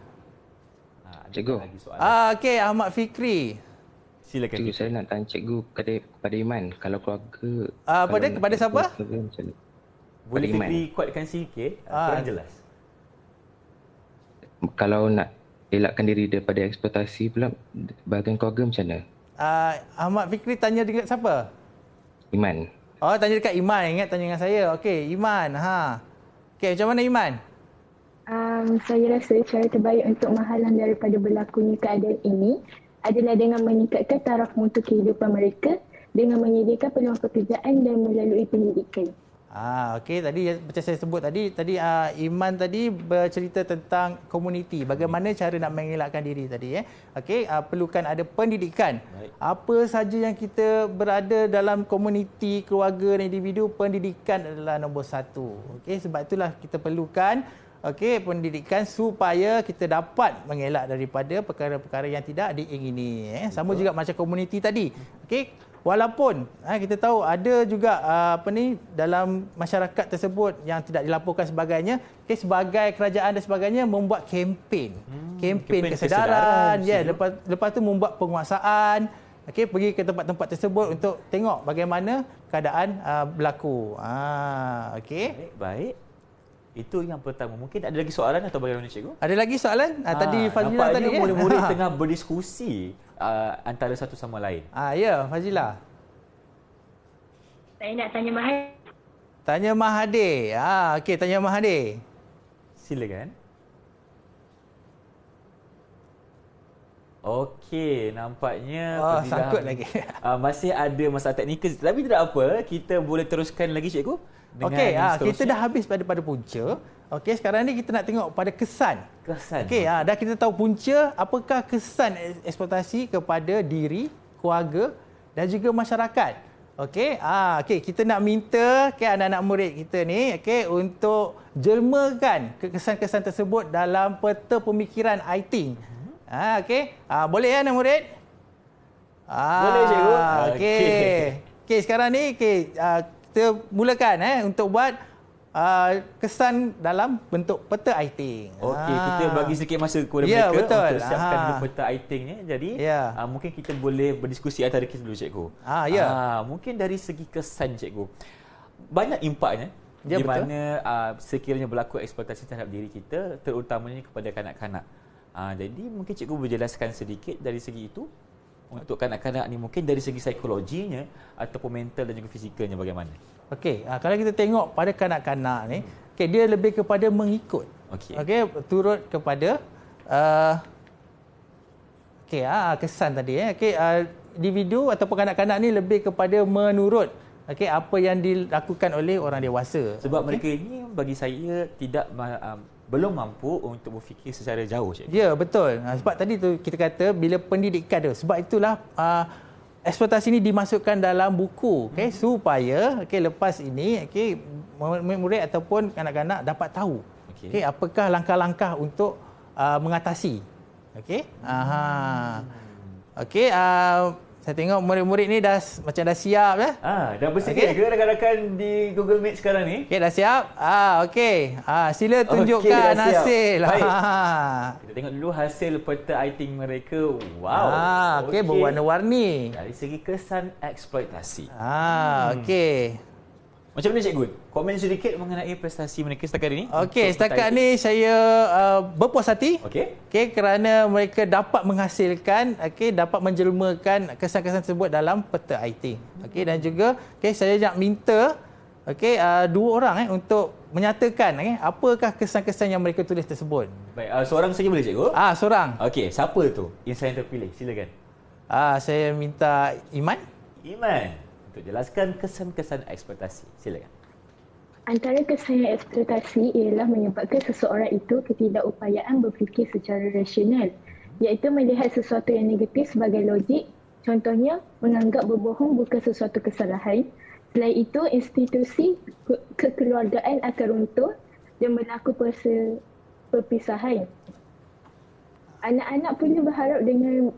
Ah, cikgu. Ah, okey, Ahmad Fikri. Silakan. Cikgu, cikgu, saya nak tanya cikgu kepada kepada Iman kalau keluarga Ah, pada kepada siapa? Keluarga, boleh kita kuatkan sikit, ah. kurang jelas. Kalau nak elakkan diri daripada eksploitasi pula, bahagian keluarga macam mana? Uh, Ahmad Fikri tanya dengan siapa? Iman. Oh, tanya dekat Iman. Ingat tanya dengan saya. Okey, Iman. Ha. Okey, macam mana Iman? Um, saya rasa cara terbaik untuk menghalang daripada berlakunya keadaan ini adalah dengan meningkatkan taraf mutu kehidupan mereka dengan menyediakan peluang pekerjaan dan melalui pendidikan. Ah, okay. Tadi macam saya sebut tadi, tadi uh, Iman tadi bercerita tentang komuniti. Bagaimana hmm. cara nak mengelakkan diri tadi? Eh? Okay, uh, ah, perlukan ada pendidikan. Baik. Apa saja yang kita berada dalam komuniti, keluarga, dan individu, pendidikan adalah nombor satu. Okay, sebab itulah kita perlukan. Okey, pendidikan supaya kita dapat mengelak daripada perkara-perkara yang tidak diingini. Eh. Sama juga macam komuniti tadi. Okey, Walaupun eh, kita tahu ada juga uh, apa ni dalam masyarakat tersebut yang tidak dilaporkan sebagainya, okay, sebagai kerajaan dan sebagainya membuat kempen, hmm, kempen kesedaran, kesedaran, ya lepas lepas tu membuat penguasaan, okay, pergi ke tempat-tempat tersebut untuk tengok bagaimana keadaan uh, berlaku. Ah, okay. Baik. baik. Itu yang pertama. Mungkin ada lagi soalan atau bagaimana cikgu? Ada lagi soalan? Ha, tadi ah, Fazila tadi ya. murid-murid tengah berdiskusi uh, antara satu sama lain. Ah ha, ya, Fazila. Saya nak tanya Mahathir. Tanya Mahathir. Ah ha, okey, tanya Mahathir. Silakan. Okey, nampaknya oh, sangkut lagi. Uh, masih ada masalah teknikal tapi tidak apa, kita boleh teruskan lagi cikgu. Okey, ah, kita dah habis pada pada punca. Okey, sekarang ni kita nak tengok pada kesan. Kesan. Okey, ha, dah kita tahu punca, apakah kesan eksploitasi kepada diri, keluarga dan juga masyarakat? Okey, ah ha, okey kita nak minta okay, anak-anak murid kita ni okey untuk jelmakan kesan-kesan tersebut dalam peta pemikiran IT. Mhm. Ah ha, okey, ha, boleh ya anak murid? ha, boleh cikgu. Okey. Okey, okay, sekarang ni okey uh, kita mulakan eh untuk buat uh, kesan dalam bentuk peta iting. Okey, ha. kita bagi sedikit masa kepada ya, mereka betul. untuk siapkan ha. peta iting ni. Jadi, ya. uh, mungkin kita boleh berdiskusi antara kita dulu cikgu. Ah, ya. Uh, mungkin dari segi kesan cikgu. Banyak impaknya ya, di mana uh, sekiranya berlaku eksploitasi terhadap diri kita terutamanya kepada kanak-kanak. Uh, jadi mungkin cikgu berjelaskan sedikit dari segi itu untuk kanak-kanak ni mungkin dari segi psikologinya ataupun mental dan juga fizikalnya bagaimana? Okey, ah, kalau kita tengok pada kanak-kanak ni, okay, dia lebih kepada mengikut. Okey. Okey, turut kepada uh, ah, okay, uh, ah, kesan tadi eh. Okey, uh, individu ataupun kanak-kanak ni lebih kepada menurut okey apa yang dilakukan oleh orang dewasa. Sebab okay. mereka ini bagi saya tidak belum mampu untuk berfikir secara jauh cikgu. Ya betul ah, sebab tadi tu kita kata bila pendidikan tu sebab itulah uh, eksploitasi ini dimasukkan dalam buku okay hmm. supaya okay lepas ini okay murid ataupun kanak-kanak dapat tahu okey okay, apakah langkah-langkah untuk uh, mengatasi okey aha hmm. okey uh, saya tengok murid-murid ni dah macam dah siap ya. Ah, dah bersedia okay. ke rakan-rakan di Google Meet sekarang ni? Okey, dah siap. Ah, okey. Ah, sila tunjukkan okay, hasil. Baik. Ah. Kita tengok dulu hasil peta iting mereka. Wow. Ah, okey okay. berwarna-warni. Dari segi kesan eksploitasi. Ah, hmm. okey. Macam mana cikgu? Komen sedikit mengenai prestasi mereka setakat ini. Okey, setakat ini saya uh, berpuas hati. Okey. Okey, kerana mereka dapat menghasilkan, okey, dapat menjelmakan kesan-kesan tersebut dalam peta IT. Okey, dan juga okey, saya nak minta okey, uh, dua orang eh untuk menyatakan okey, apakah kesan-kesan yang mereka tulis tersebut. Baik, uh, seorang saja boleh cikgu? Ah, seorang. Okey, siapa tu? Insan yang terpilih, silakan. Ah, uh, saya minta Iman. Iman untuk jelaskan kesan-kesan ekspektasi. Silakan. Antara kesan ekspektasi ialah menyebabkan seseorang itu ketidakupayaan berfikir secara rasional iaitu melihat sesuatu yang negatif sebagai logik contohnya menganggap berbohong bukan sesuatu kesalahan selain itu institusi ke- kekeluargaan akan runtuh dan berlaku perpisahan anak-anak punya berharap dengan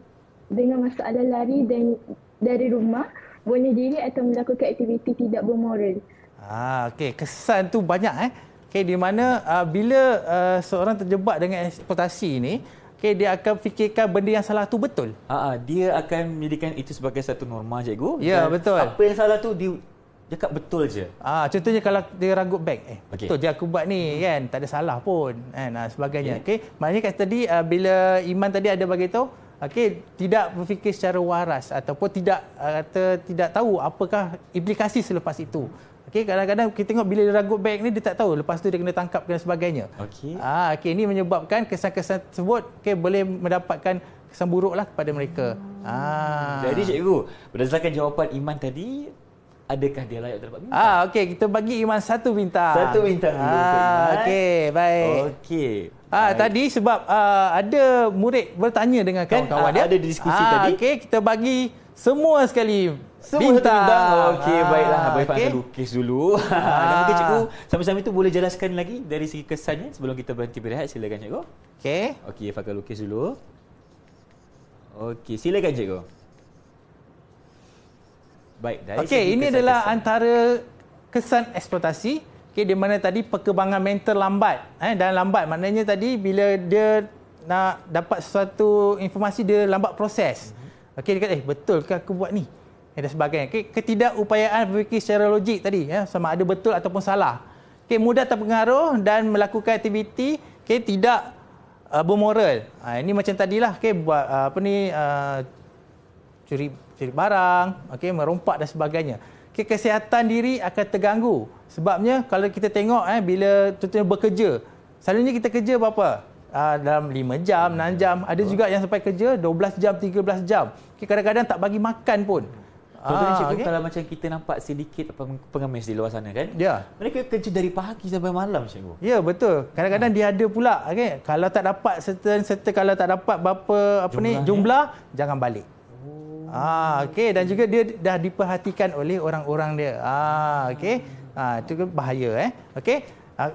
dengan masalah lari dan dari rumah bunuh diri atau melakukan aktiviti tidak bermoral. Ah, okey, kesan tu banyak eh. Okey, di mana uh, bila uh, seorang terjebak dengan eksploitasi ini, okey dia akan fikirkan benda yang salah tu betul. Ah, ah dia akan menjadikan itu sebagai satu norma, cikgu. Ya, yeah, betul. Apa yang salah tu di cakap betul je. Ah, contohnya kalau dia ragut beg, eh okay. betul je aku buat ni hmm. kan, tak ada salah pun eh, kan sebagainya. Okey. Okay. Maknanya kat tadi uh, bila iman tadi ada bagi tahu okey tidak berfikir secara waras ataupun tidak eh, kata tidak tahu apakah implikasi selepas itu okey kadang-kadang kita tengok bila dia ragut beg ni dia tak tahu lepas tu dia kena tangkap dan sebagainya okey ah okey ini menyebabkan kesan-kesan tersebut okey boleh mendapatkan kesan buruklah kepada mereka hmm. ah jadi cikgu berdasarkan jawapan iman tadi adakah dia layak untuk bintang? Ah, okey, kita bagi Iman satu bintang. Satu bintang. Ah, eh? okey, baik. Okey. Ah, baik. tadi sebab uh, ada murid bertanya dengan kan? kawan-kawan kan, ah, dia. Ya? Ada diskusi ah, tadi. Okey, kita bagi semua sekali semua bintang. bintang. Okey, ah, baiklah. Baik okay. lukis dulu. Ah. Dan mungkin cikgu sama-sama itu boleh jelaskan lagi dari segi kesannya sebelum kita berhenti berehat. Silakan cikgu. Okey. Okey, Fakal lukis dulu. Okey, silakan cikgu. Baik, dari okay, ini adalah kesan. antara kesan eksploitasi okay, di mana tadi perkembangan mental lambat eh, dan lambat maknanya tadi bila dia nak dapat sesuatu informasi dia lambat proses. Mm-hmm. Okey dia kata eh betul ke aku buat ni? Eh, dan sebagainya. Okay, ketidakupayaan berfikir secara logik tadi ya eh, sama ada betul ataupun salah. Okey mudah terpengaruh dan melakukan aktiviti okey tidak uh, bermoral. Ha, ini macam tadilah okey buat uh, apa ni uh, curi curi barang, okey merompak dan sebagainya. Okay, kesihatan diri akan terganggu. Sebabnya kalau kita tengok eh bila tentunya bekerja, selalunya kita kerja berapa? Uh, dalam 5 jam, 6 jam, ada juga yang sampai kerja 12 jam, 13 jam. Okay, kadang-kadang tak bagi makan pun. Contohnya ah, cikgu, okay. kalau macam kita nampak sedikit pengemis di luar sana kan? Ya. Yeah. Mereka kerja dari pagi sampai malam cikgu. Ya, betul. Kadang-kadang ha. dia ada pula. Okay? Kalau tak dapat certain, certain kalau tak dapat berapa apa jumlah, ni, jumlah, ya? jangan balik. Ah, okey dan juga dia dah diperhatikan oleh orang-orang dia. Ah, okey. Ah, itu bahaya eh. Okey. Ah,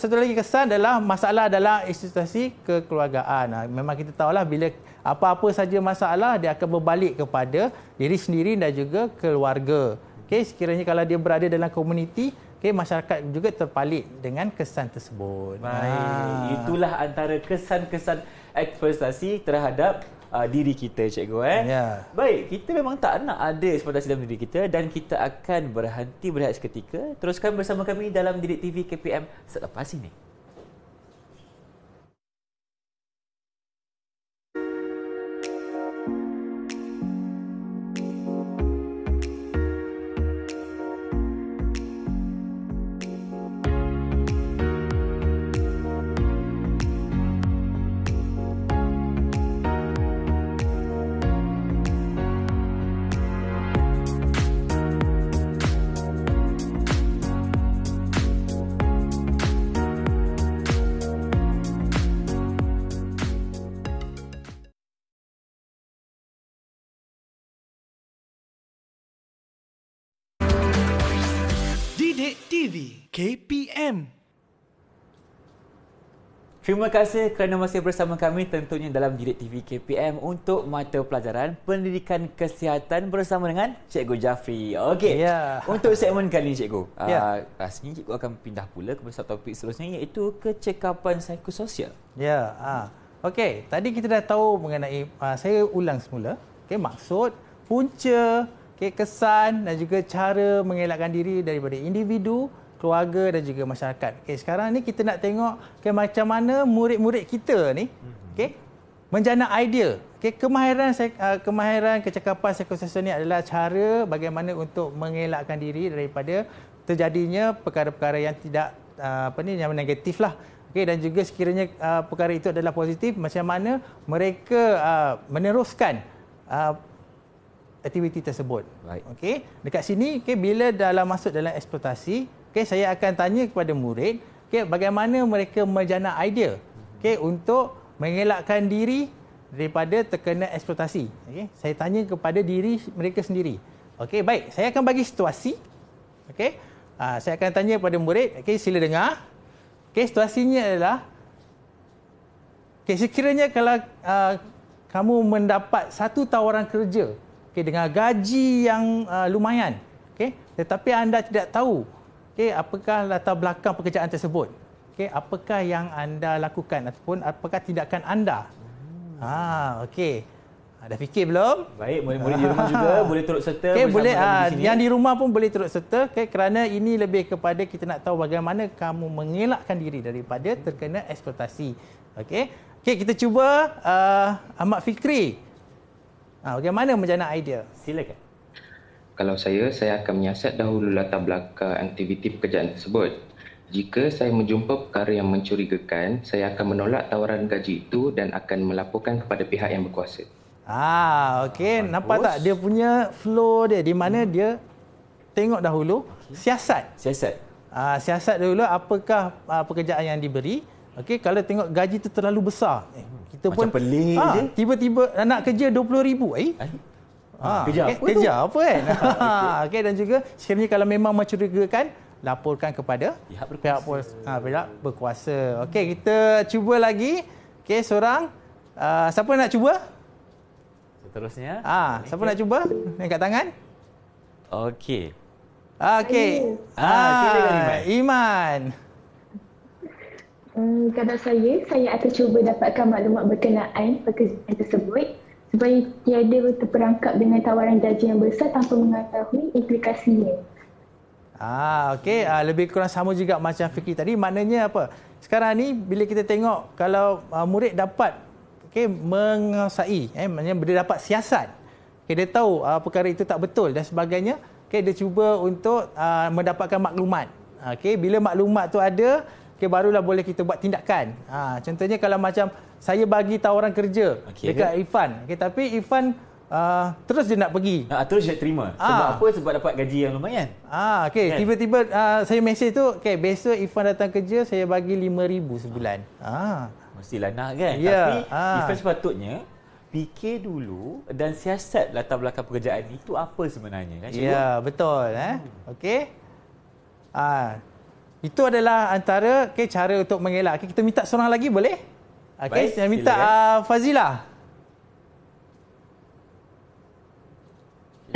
satu lagi kesan adalah masalah dalam institusi kekeluargaan. Ah, memang kita tahu lah bila apa-apa saja masalah dia akan berbalik kepada diri sendiri dan juga keluarga. Okay, sekiranya kalau dia berada dalam komuniti, okay, masyarakat juga terpalit dengan kesan tersebut. Baik, ah. itulah antara kesan-kesan ekspresasi terhadap uh, diri kita cikgu eh. Ya. Baik, kita memang tak nak ada eksploitasi dalam diri kita dan kita akan berhenti berehat seketika. Teruskan bersama kami dalam Didik TV KPM selepas ini. KPM. Terima kasih kerana masih bersama kami tentunya dalam Jirik TV KPM untuk mata pelajaran pendidikan kesihatan bersama dengan Cikgu Jafri. Okey. Yeah. Untuk segmen kali ini Cikgu, yeah. Ya. uh, rasanya Cikgu akan pindah pula kepada satu topik seterusnya iaitu kecekapan psikososial. Ya. Yeah. Ha. Okey, tadi kita dah tahu mengenai uh, saya ulang semula. Okay, maksud punca, okay, kesan dan juga cara mengelakkan diri daripada individu keluarga dan juga masyarakat. Okey, sekarang ni kita nak tengok okay, macam mana murid-murid kita ni mhm. Okey, menjana idea. Okey, kemahiran ah, kemahiran kecakapan psikososial ni adalah cara bagaimana untuk mengelakkan diri daripada terjadinya perkara-perkara yang tidak ah, apa ni yang negatif lah. Okay, dan juga sekiranya ah, perkara itu adalah positif, macam mana mereka meneruskan aktiviti tersebut. Right. Okay. Dekat sini, okey, bila dalam masuk dalam eksploitasi, okay, saya akan tanya kepada murid okay, bagaimana mereka menjana idea okay, untuk mengelakkan diri daripada terkena eksploitasi. Okay, saya tanya kepada diri mereka sendiri. Okay, baik, saya akan bagi situasi. Okay, uh, ah, saya akan tanya kepada murid, okay, sila dengar. Okay, situasinya adalah okay, sekiranya kalau uh, kamu mendapat satu tawaran kerja okay, dengan gaji yang uh, lumayan okay, tetapi anda tidak tahu okay, apakah latar belakang pekerjaan tersebut? Okay, apakah yang anda lakukan ataupun apakah tindakan anda? Hmm. Ah, okey. Ada ha, fikir belum? Baik, boleh, boleh di rumah juga, boleh turut serta. Okey, boleh, aa, di ah, sini. yang di rumah pun boleh turut serta Okey, kerana ini lebih kepada kita nak tahu bagaimana kamu mengelakkan diri daripada terkena eksploitasi. Okey, okay, kita cuba uh, Ahmad Fikri. Ah, bagaimana menjana idea? Silakan. Kalau saya, saya akan menyiasat dahulu latar belakang aktiviti pekerjaan tersebut. Jika saya menjumpa perkara yang mencurigakan, saya akan menolak tawaran gaji itu dan akan melaporkan kepada pihak yang berkuasa. Ah, okey. Nampak tak dia punya flow dia di mana hmm. dia tengok dahulu hmm. siasat. Siasat. Ah, siasat dahulu apakah ah, pekerjaan yang diberi? Okey, kalau tengok gaji tu terlalu besar, eh, kita Macam pun ah, tiba-tiba nak kerja 20,000. Eh? Ay? Eh? Kejar. Okay. Kejar apa kan? Eh? okay. Dan juga sekiranya kalau memang mencurigakan, laporkan kepada pihak berkuasa. Pihak, pos, ha, pihak berkuasa. Okey, kita cuba lagi. Okey, seorang. Uh, siapa nak cuba? Seterusnya. Ah, ha, siapa okay. nak cuba? Angkat tangan. Okey. Okey. Ah, ha, Iman. Iman. kalau saya, saya akan cuba dapatkan maklumat berkenaan pekerjaan tersebut supaya tiada terperangkap dengan tawaran gaji yang besar tanpa mengetahui implikasinya. Ah, okey. Ah, lebih kurang sama juga macam fikir tadi. Maknanya apa? Sekarang ni bila kita tengok kalau ah, murid dapat okey menguasai, eh, maknanya dia dapat siasat. Okay, dia tahu ah, perkara itu tak betul dan sebagainya. Okey, dia cuba untuk ah, mendapatkan maklumat. Ah, okey, bila maklumat tu ada, okey barulah boleh kita buat tindakan. Ah, contohnya kalau macam saya bagi tawaran kerja okay. dekat Ifan. Okay, tapi Ifan uh, terus je nak pergi. Uh, terus je nak terima. Ah. Sebab uh. apa? Sebab dapat gaji yang lumayan. Ah, uh, okay. Yeah. Kan? Tiba-tiba uh, saya mesej tu, okay, besok Ifan datang kerja, saya bagi RM5,000 sebulan. Ah. Uh. Mestilah nak kan? Yeah. Tapi uh. Ifan sepatutnya, fikir dulu dan siasat latar belakang pekerjaan itu apa sebenarnya. Kan? Ya, betul. Eh? Hmm. Okey. Ah, uh. Itu adalah antara okay, cara untuk mengelak. Okay, kita minta seorang lagi boleh? Okey, saya minta uh, Fazila.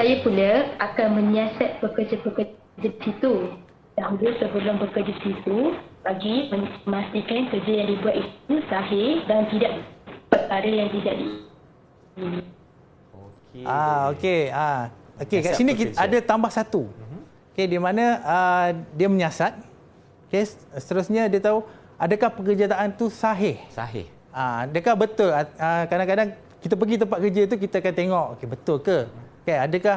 Saya pula akan menyiasat pekerja-pekerja di situ. Dahulu sebelum pekerja di situ, bagi memastikan kerja yang dibuat itu sahih dan tidak perkara yang tidak di. Okey. Ah, okey. Ah. Okey, kat sini kita ada tambah satu. Mhm. Okey, di mana uh, dia menyiasat. Okey, seterusnya dia tahu adakah pekerjaan itu sahih? Sahih. Ah, adakah betul ah, ah, kadang-kadang kita pergi tempat kerja tu kita akan tengok okay, betul ke okay, adakah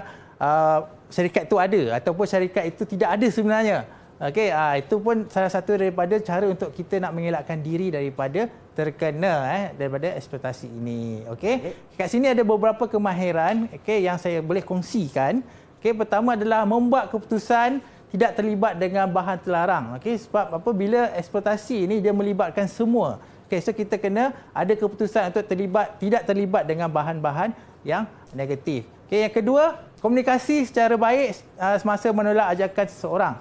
syarikat itu ada ataupun syarikat itu tidak ada sebenarnya okay, itu pun salah satu daripada cara untuk kita nak mengelakkan diri daripada terkena eh, daripada eksploitasi ini okay? kat sini ada beberapa kemahiran okay, yang saya boleh kongsikan okay, pertama adalah membuat keputusan tidak terlibat dengan bahan terlarang okay? sebab apa bila eksploitasi ini dia melibatkan semua Okey, so kita kena ada keputusan untuk terlibat tidak terlibat dengan bahan-bahan yang negatif. Okey, yang kedua, komunikasi secara baik uh, semasa menolak ajakan seseorang.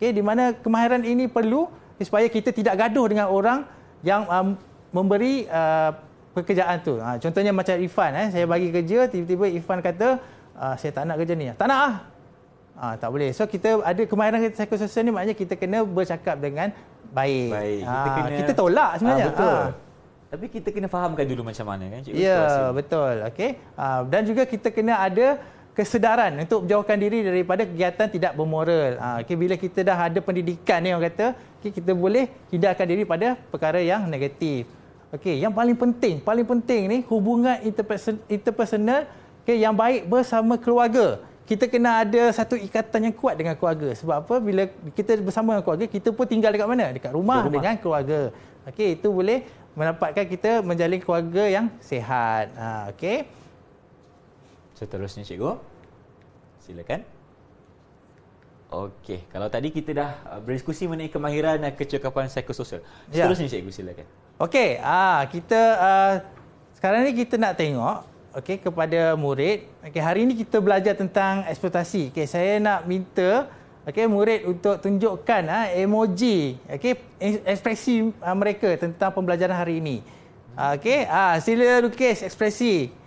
Okey, di mana kemahiran ini perlu supaya kita tidak gaduh dengan orang yang um, memberi uh, pekerjaan tu. Ha, contohnya macam Ifan eh, saya bagi kerja, tiba-tiba Ifan kata, uh, saya tak nak kerja ni. Tak nak ah. Ha, tak boleh. So kita ada kemahiran psikososial ni maknanya kita kena bercakap dengan baik. baik. Ah, kita, ha, kena, kita tolak sebenarnya. Ha, betul. Ha. Tapi kita kena fahamkan dulu macam mana kan cikgu. Ya, betul. betul. Okey. Ha, dan juga kita kena ada kesedaran untuk menjauhkan diri daripada kegiatan tidak bermoral. Ha, okay, bila kita dah ada pendidikan ni orang kata, okay, kita boleh hindarkan diri pada perkara yang negatif. Okey, yang paling penting, paling penting ni hubungan interpersonal, interpersonal okay, yang baik bersama keluarga kita kena ada satu ikatan yang kuat dengan keluarga. Sebab apa? Bila kita bersama dengan keluarga, kita pun tinggal dekat mana? Dekat rumah, rumah. dengan keluarga. Okey, itu boleh mendapatkan kita menjalin keluarga yang sihat. Ha, Okey. Seterusnya, Cikgu. Silakan. Okey, kalau tadi kita dah uh, berdiskusi mengenai kemahiran dan kecakapan psikososial. Ya. Seterusnya, ya. Cikgu, silakan. Okey, Ah, kita uh, sekarang ni kita nak tengok okey kepada murid okey hari ini kita belajar tentang ekspektasi okey saya nak minta okey murid untuk tunjukkan ha, emoji okey ekspresi ha, mereka tentang pembelajaran hari ini ah, okey ah ha, sila lukis ekspresi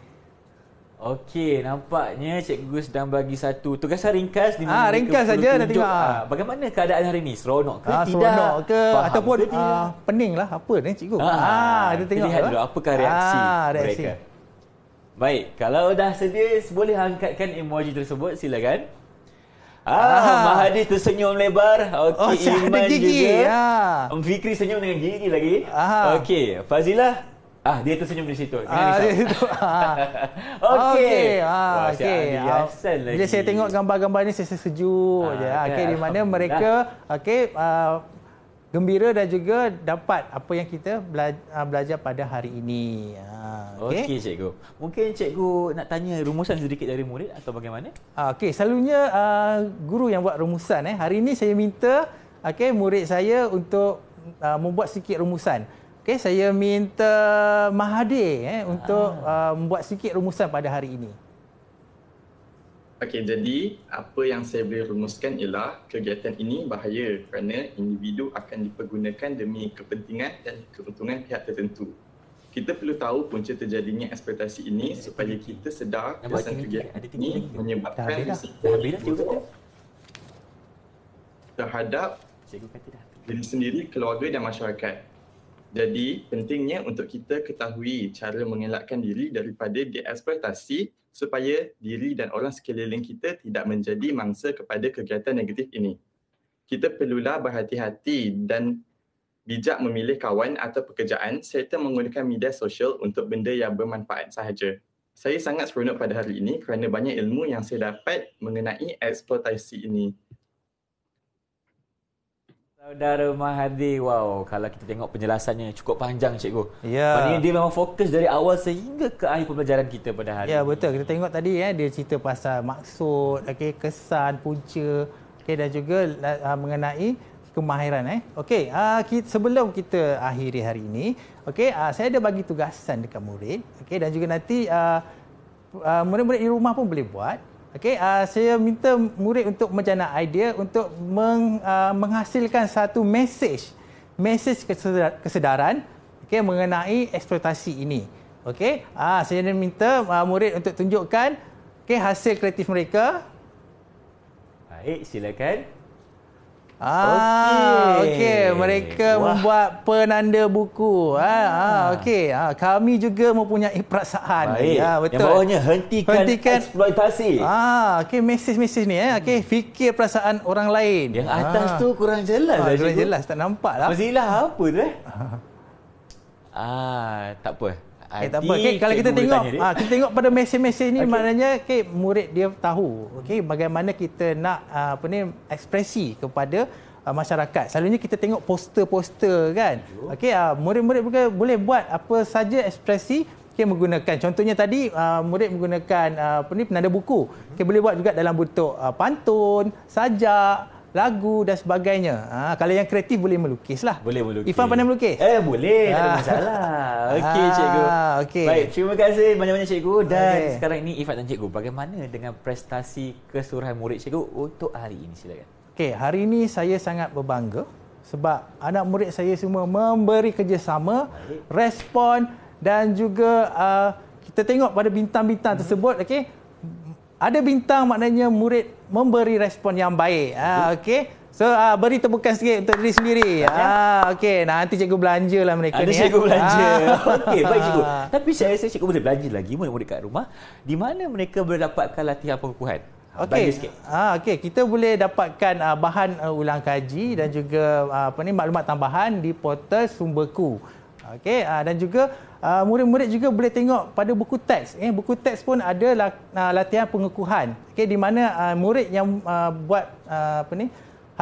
Okey, nampaknya cikgu sedang bagi satu tugasan ringkas di mana ha, ringkas saja nak tengok. Ha, bagaimana keadaan hari ini? Seronok ke ha, tidak? Seronok ke Faham ataupun ke uh, pening lah apa ni cikgu? Ha, ha, ha kita tengok. Lihat lah. dulu apakah reaksi, ha, reaksi. mereka. Baik, kalau dah sedia boleh angkatkan emoji tersebut silakan. Ah, Aha. Mahadi tersenyum lebar. Okey, oh, Iman ada gigi. juga. Om ya. Fikri senyum dengan gigi lagi. Okey, Fazila, Ah, dia tersenyum di situ. Jangan ah, risau. Itu, ah. okay. Okay. Ah, ah bila saya tengok gambar-gambar ni, saya sejuk ah, je. Ah, okay, di mana mereka, okay, uh, ah, gembira dan juga dapat apa yang kita bela- ah, belajar pada hari ini. Ha, okey okay, cikgu. Mungkin cikgu nak tanya rumusan sedikit dari murid atau bagaimana? Ha, okey, selalunya uh, guru yang buat rumusan eh. Hari ini saya minta okay murid saya untuk uh, membuat sedikit rumusan. Okey, saya minta Mahadi eh untuk uh, membuat sedikit rumusan pada hari ini. Okey, jadi apa yang saya boleh rumuskan ialah kegiatan ini bahaya kerana individu akan dipergunakan demi kepentingan dan keuntungan pihak tertentu. Kita perlu tahu punca terjadinya eksploitasi ini supaya kita sedar kesan kegiatan ini, menyebabkan risiko terhadap diri sendiri, keluarga dan masyarakat. Jadi pentingnya untuk kita ketahui cara mengelakkan diri daripada dieksploitasi supaya diri dan orang sekeliling kita tidak menjadi mangsa kepada kegiatan negatif ini. Kita perlulah berhati-hati dan bijak memilih kawan atau pekerjaan serta menggunakan media sosial untuk benda yang bermanfaat sahaja. Saya sangat seronok pada hari ini kerana banyak ilmu yang saya dapat mengenai eksploitasi ini. Saudara Mahathir, wow. Kalau kita tengok penjelasannya cukup panjang, Cikgu. Ya. Maksudnya dia memang fokus dari awal sehingga ke akhir pembelajaran kita pada hari ya, ini. Ya, betul. Kita tengok tadi ya, dia cerita pasal maksud, okay, kesan, punca okay, dan juga uh, mengenai kemahiran. Eh. Okay, uh, ah, kita, sebelum kita akhiri hari ini, okay, uh, ah, saya ada bagi tugasan dekat murid okay, dan juga nanti uh, uh, murid-murid di rumah pun boleh buat. Okey, uh, saya minta murid untuk mencana idea untuk meng, uh, menghasilkan satu message, message kesedaran okay, mengenai eksploitasi ini. Okey, uh, saya minta uh, murid untuk tunjukkan okay, hasil kreatif mereka. Baik, silakan. Ah, okey. Okay. Mereka Wah. membuat penanda buku. Ah, ha, okey. Ha, kami juga mempunyai perasaan. Ya, ha, betul. Yang bawahnya hentikan, hentikan. eksploitasi. Ah, okey. Mesej-mesej ni. Eh. Hmm. Okey. Fikir perasaan orang lain. Yang atas ha. tu kurang jelas. Ha, kurang jelas. Tak nampak lah. Masihlah apa tu eh? Ah, tak apa. Eh, tak apa. Okay, kalau kita tengok, ha, kita tengok pada mesej-mesej ni okay. maknanya okay, murid dia tahu okay, bagaimana kita nak ah, apa ni ekspresi kepada uh, masyarakat. Selalunya kita tengok poster-poster kan. Okey, murid-murid boleh, boleh buat apa saja ekspresi Okay, menggunakan contohnya tadi uh, murid menggunakan uh, apa ni penanda buku. Okay, boleh buat juga dalam bentuk uh, pantun, sajak, lagu dan sebagainya. Ha, kalau yang kreatif boleh melukis lah. Boleh melukis. Ifan pandai melukis? Eh boleh, ha. tak ada ah. masalah. Okey ha, cikgu. Okay. Baik, terima kasih banyak-banyak cikgu. Dan okay. sekarang ini Ifan dan cikgu, bagaimana dengan prestasi keseluruhan murid cikgu untuk hari ini? Silakan. Okey, hari ini saya sangat berbangga sebab anak murid saya semua memberi kerjasama, Baik. respon dan juga uh, kita tengok pada bintang-bintang hmm. tersebut. Okey, ada bintang maknanya murid memberi respon yang baik. Ha, ah, okay. So uh, beri tepukan sikit untuk diri sendiri. Ya. Ah okey nanti cikgu lah mereka Ada ni. Ada cikgu ya. belanja. Ah. okey baik cikgu. Tapi saya rasa cikgu boleh belanja lagi murid murid kat rumah di mana mereka boleh dapatkan latihan pengukuhan. Okey. Ah okey kita boleh dapatkan uh, bahan uh, ulang kaji hmm. dan juga uh, apa ni maklumat tambahan di portal sumberku. Okey uh, dan juga Ah, murid-murid juga boleh tengok pada buku teks. Eh, buku teks pun ada ah, latihan pengukuhan. Okay, di mana uh, murid yang uh, buat uh, apa ni?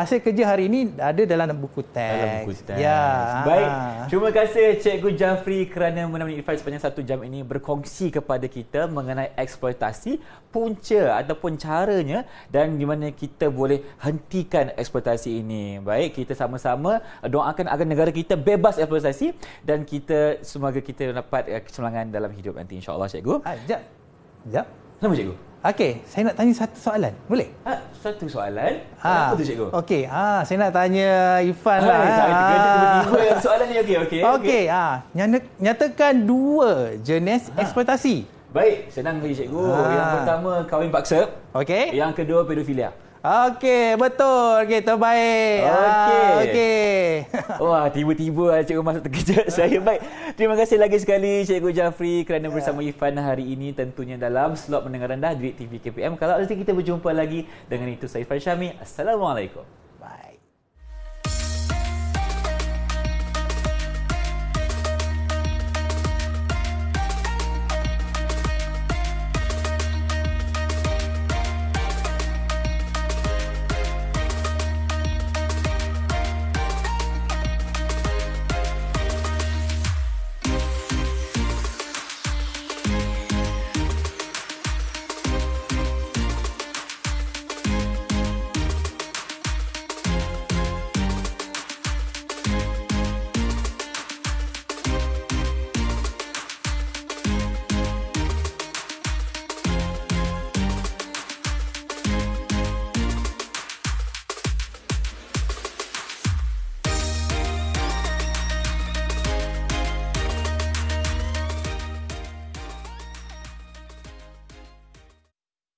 hasil kerja hari ini ada dalam buku teks. Dalam buku teks. Ya. Baik. Aa. Ha. Terima kasih Cikgu Jafri kerana menemani Irfan sepanjang satu jam ini berkongsi kepada kita mengenai eksploitasi punca ataupun caranya dan di mana kita boleh hentikan eksploitasi ini. Baik, kita sama-sama doakan agar negara kita bebas eksploitasi dan kita semoga kita dapat eh, kesenangan dalam hidup nanti insya-Allah Cikgu. Ah, ha, jap. Jap. Lama Cikgu. Okey, saya nak tanya satu soalan. Boleh? Ha, satu soalan? Ha. Apa tu cikgu? Okey, ha, saya nak tanya Ifan lah. Ha, soalan ni okey. okay, okay. okay. ha. nyatakan dua jenis ha. eksploitasi. Baik, senang bagi cikgu. Ha. Yang pertama, kawin paksa. Okay. Yang kedua, pedofilia. Okey, betul. Okey, terbaik. Ah, okey. Okey. Wah, tiba-tiba lah cikgu masuk terkejut. Saya baik. Terima kasih lagi sekali cikgu Jafri kerana ya. bersama yeah. Ifan hari ini tentunya dalam slot mendengar anda di TV KPM. Kalau nanti kita berjumpa lagi dengan itu saya Ifan Syami. Assalamualaikum.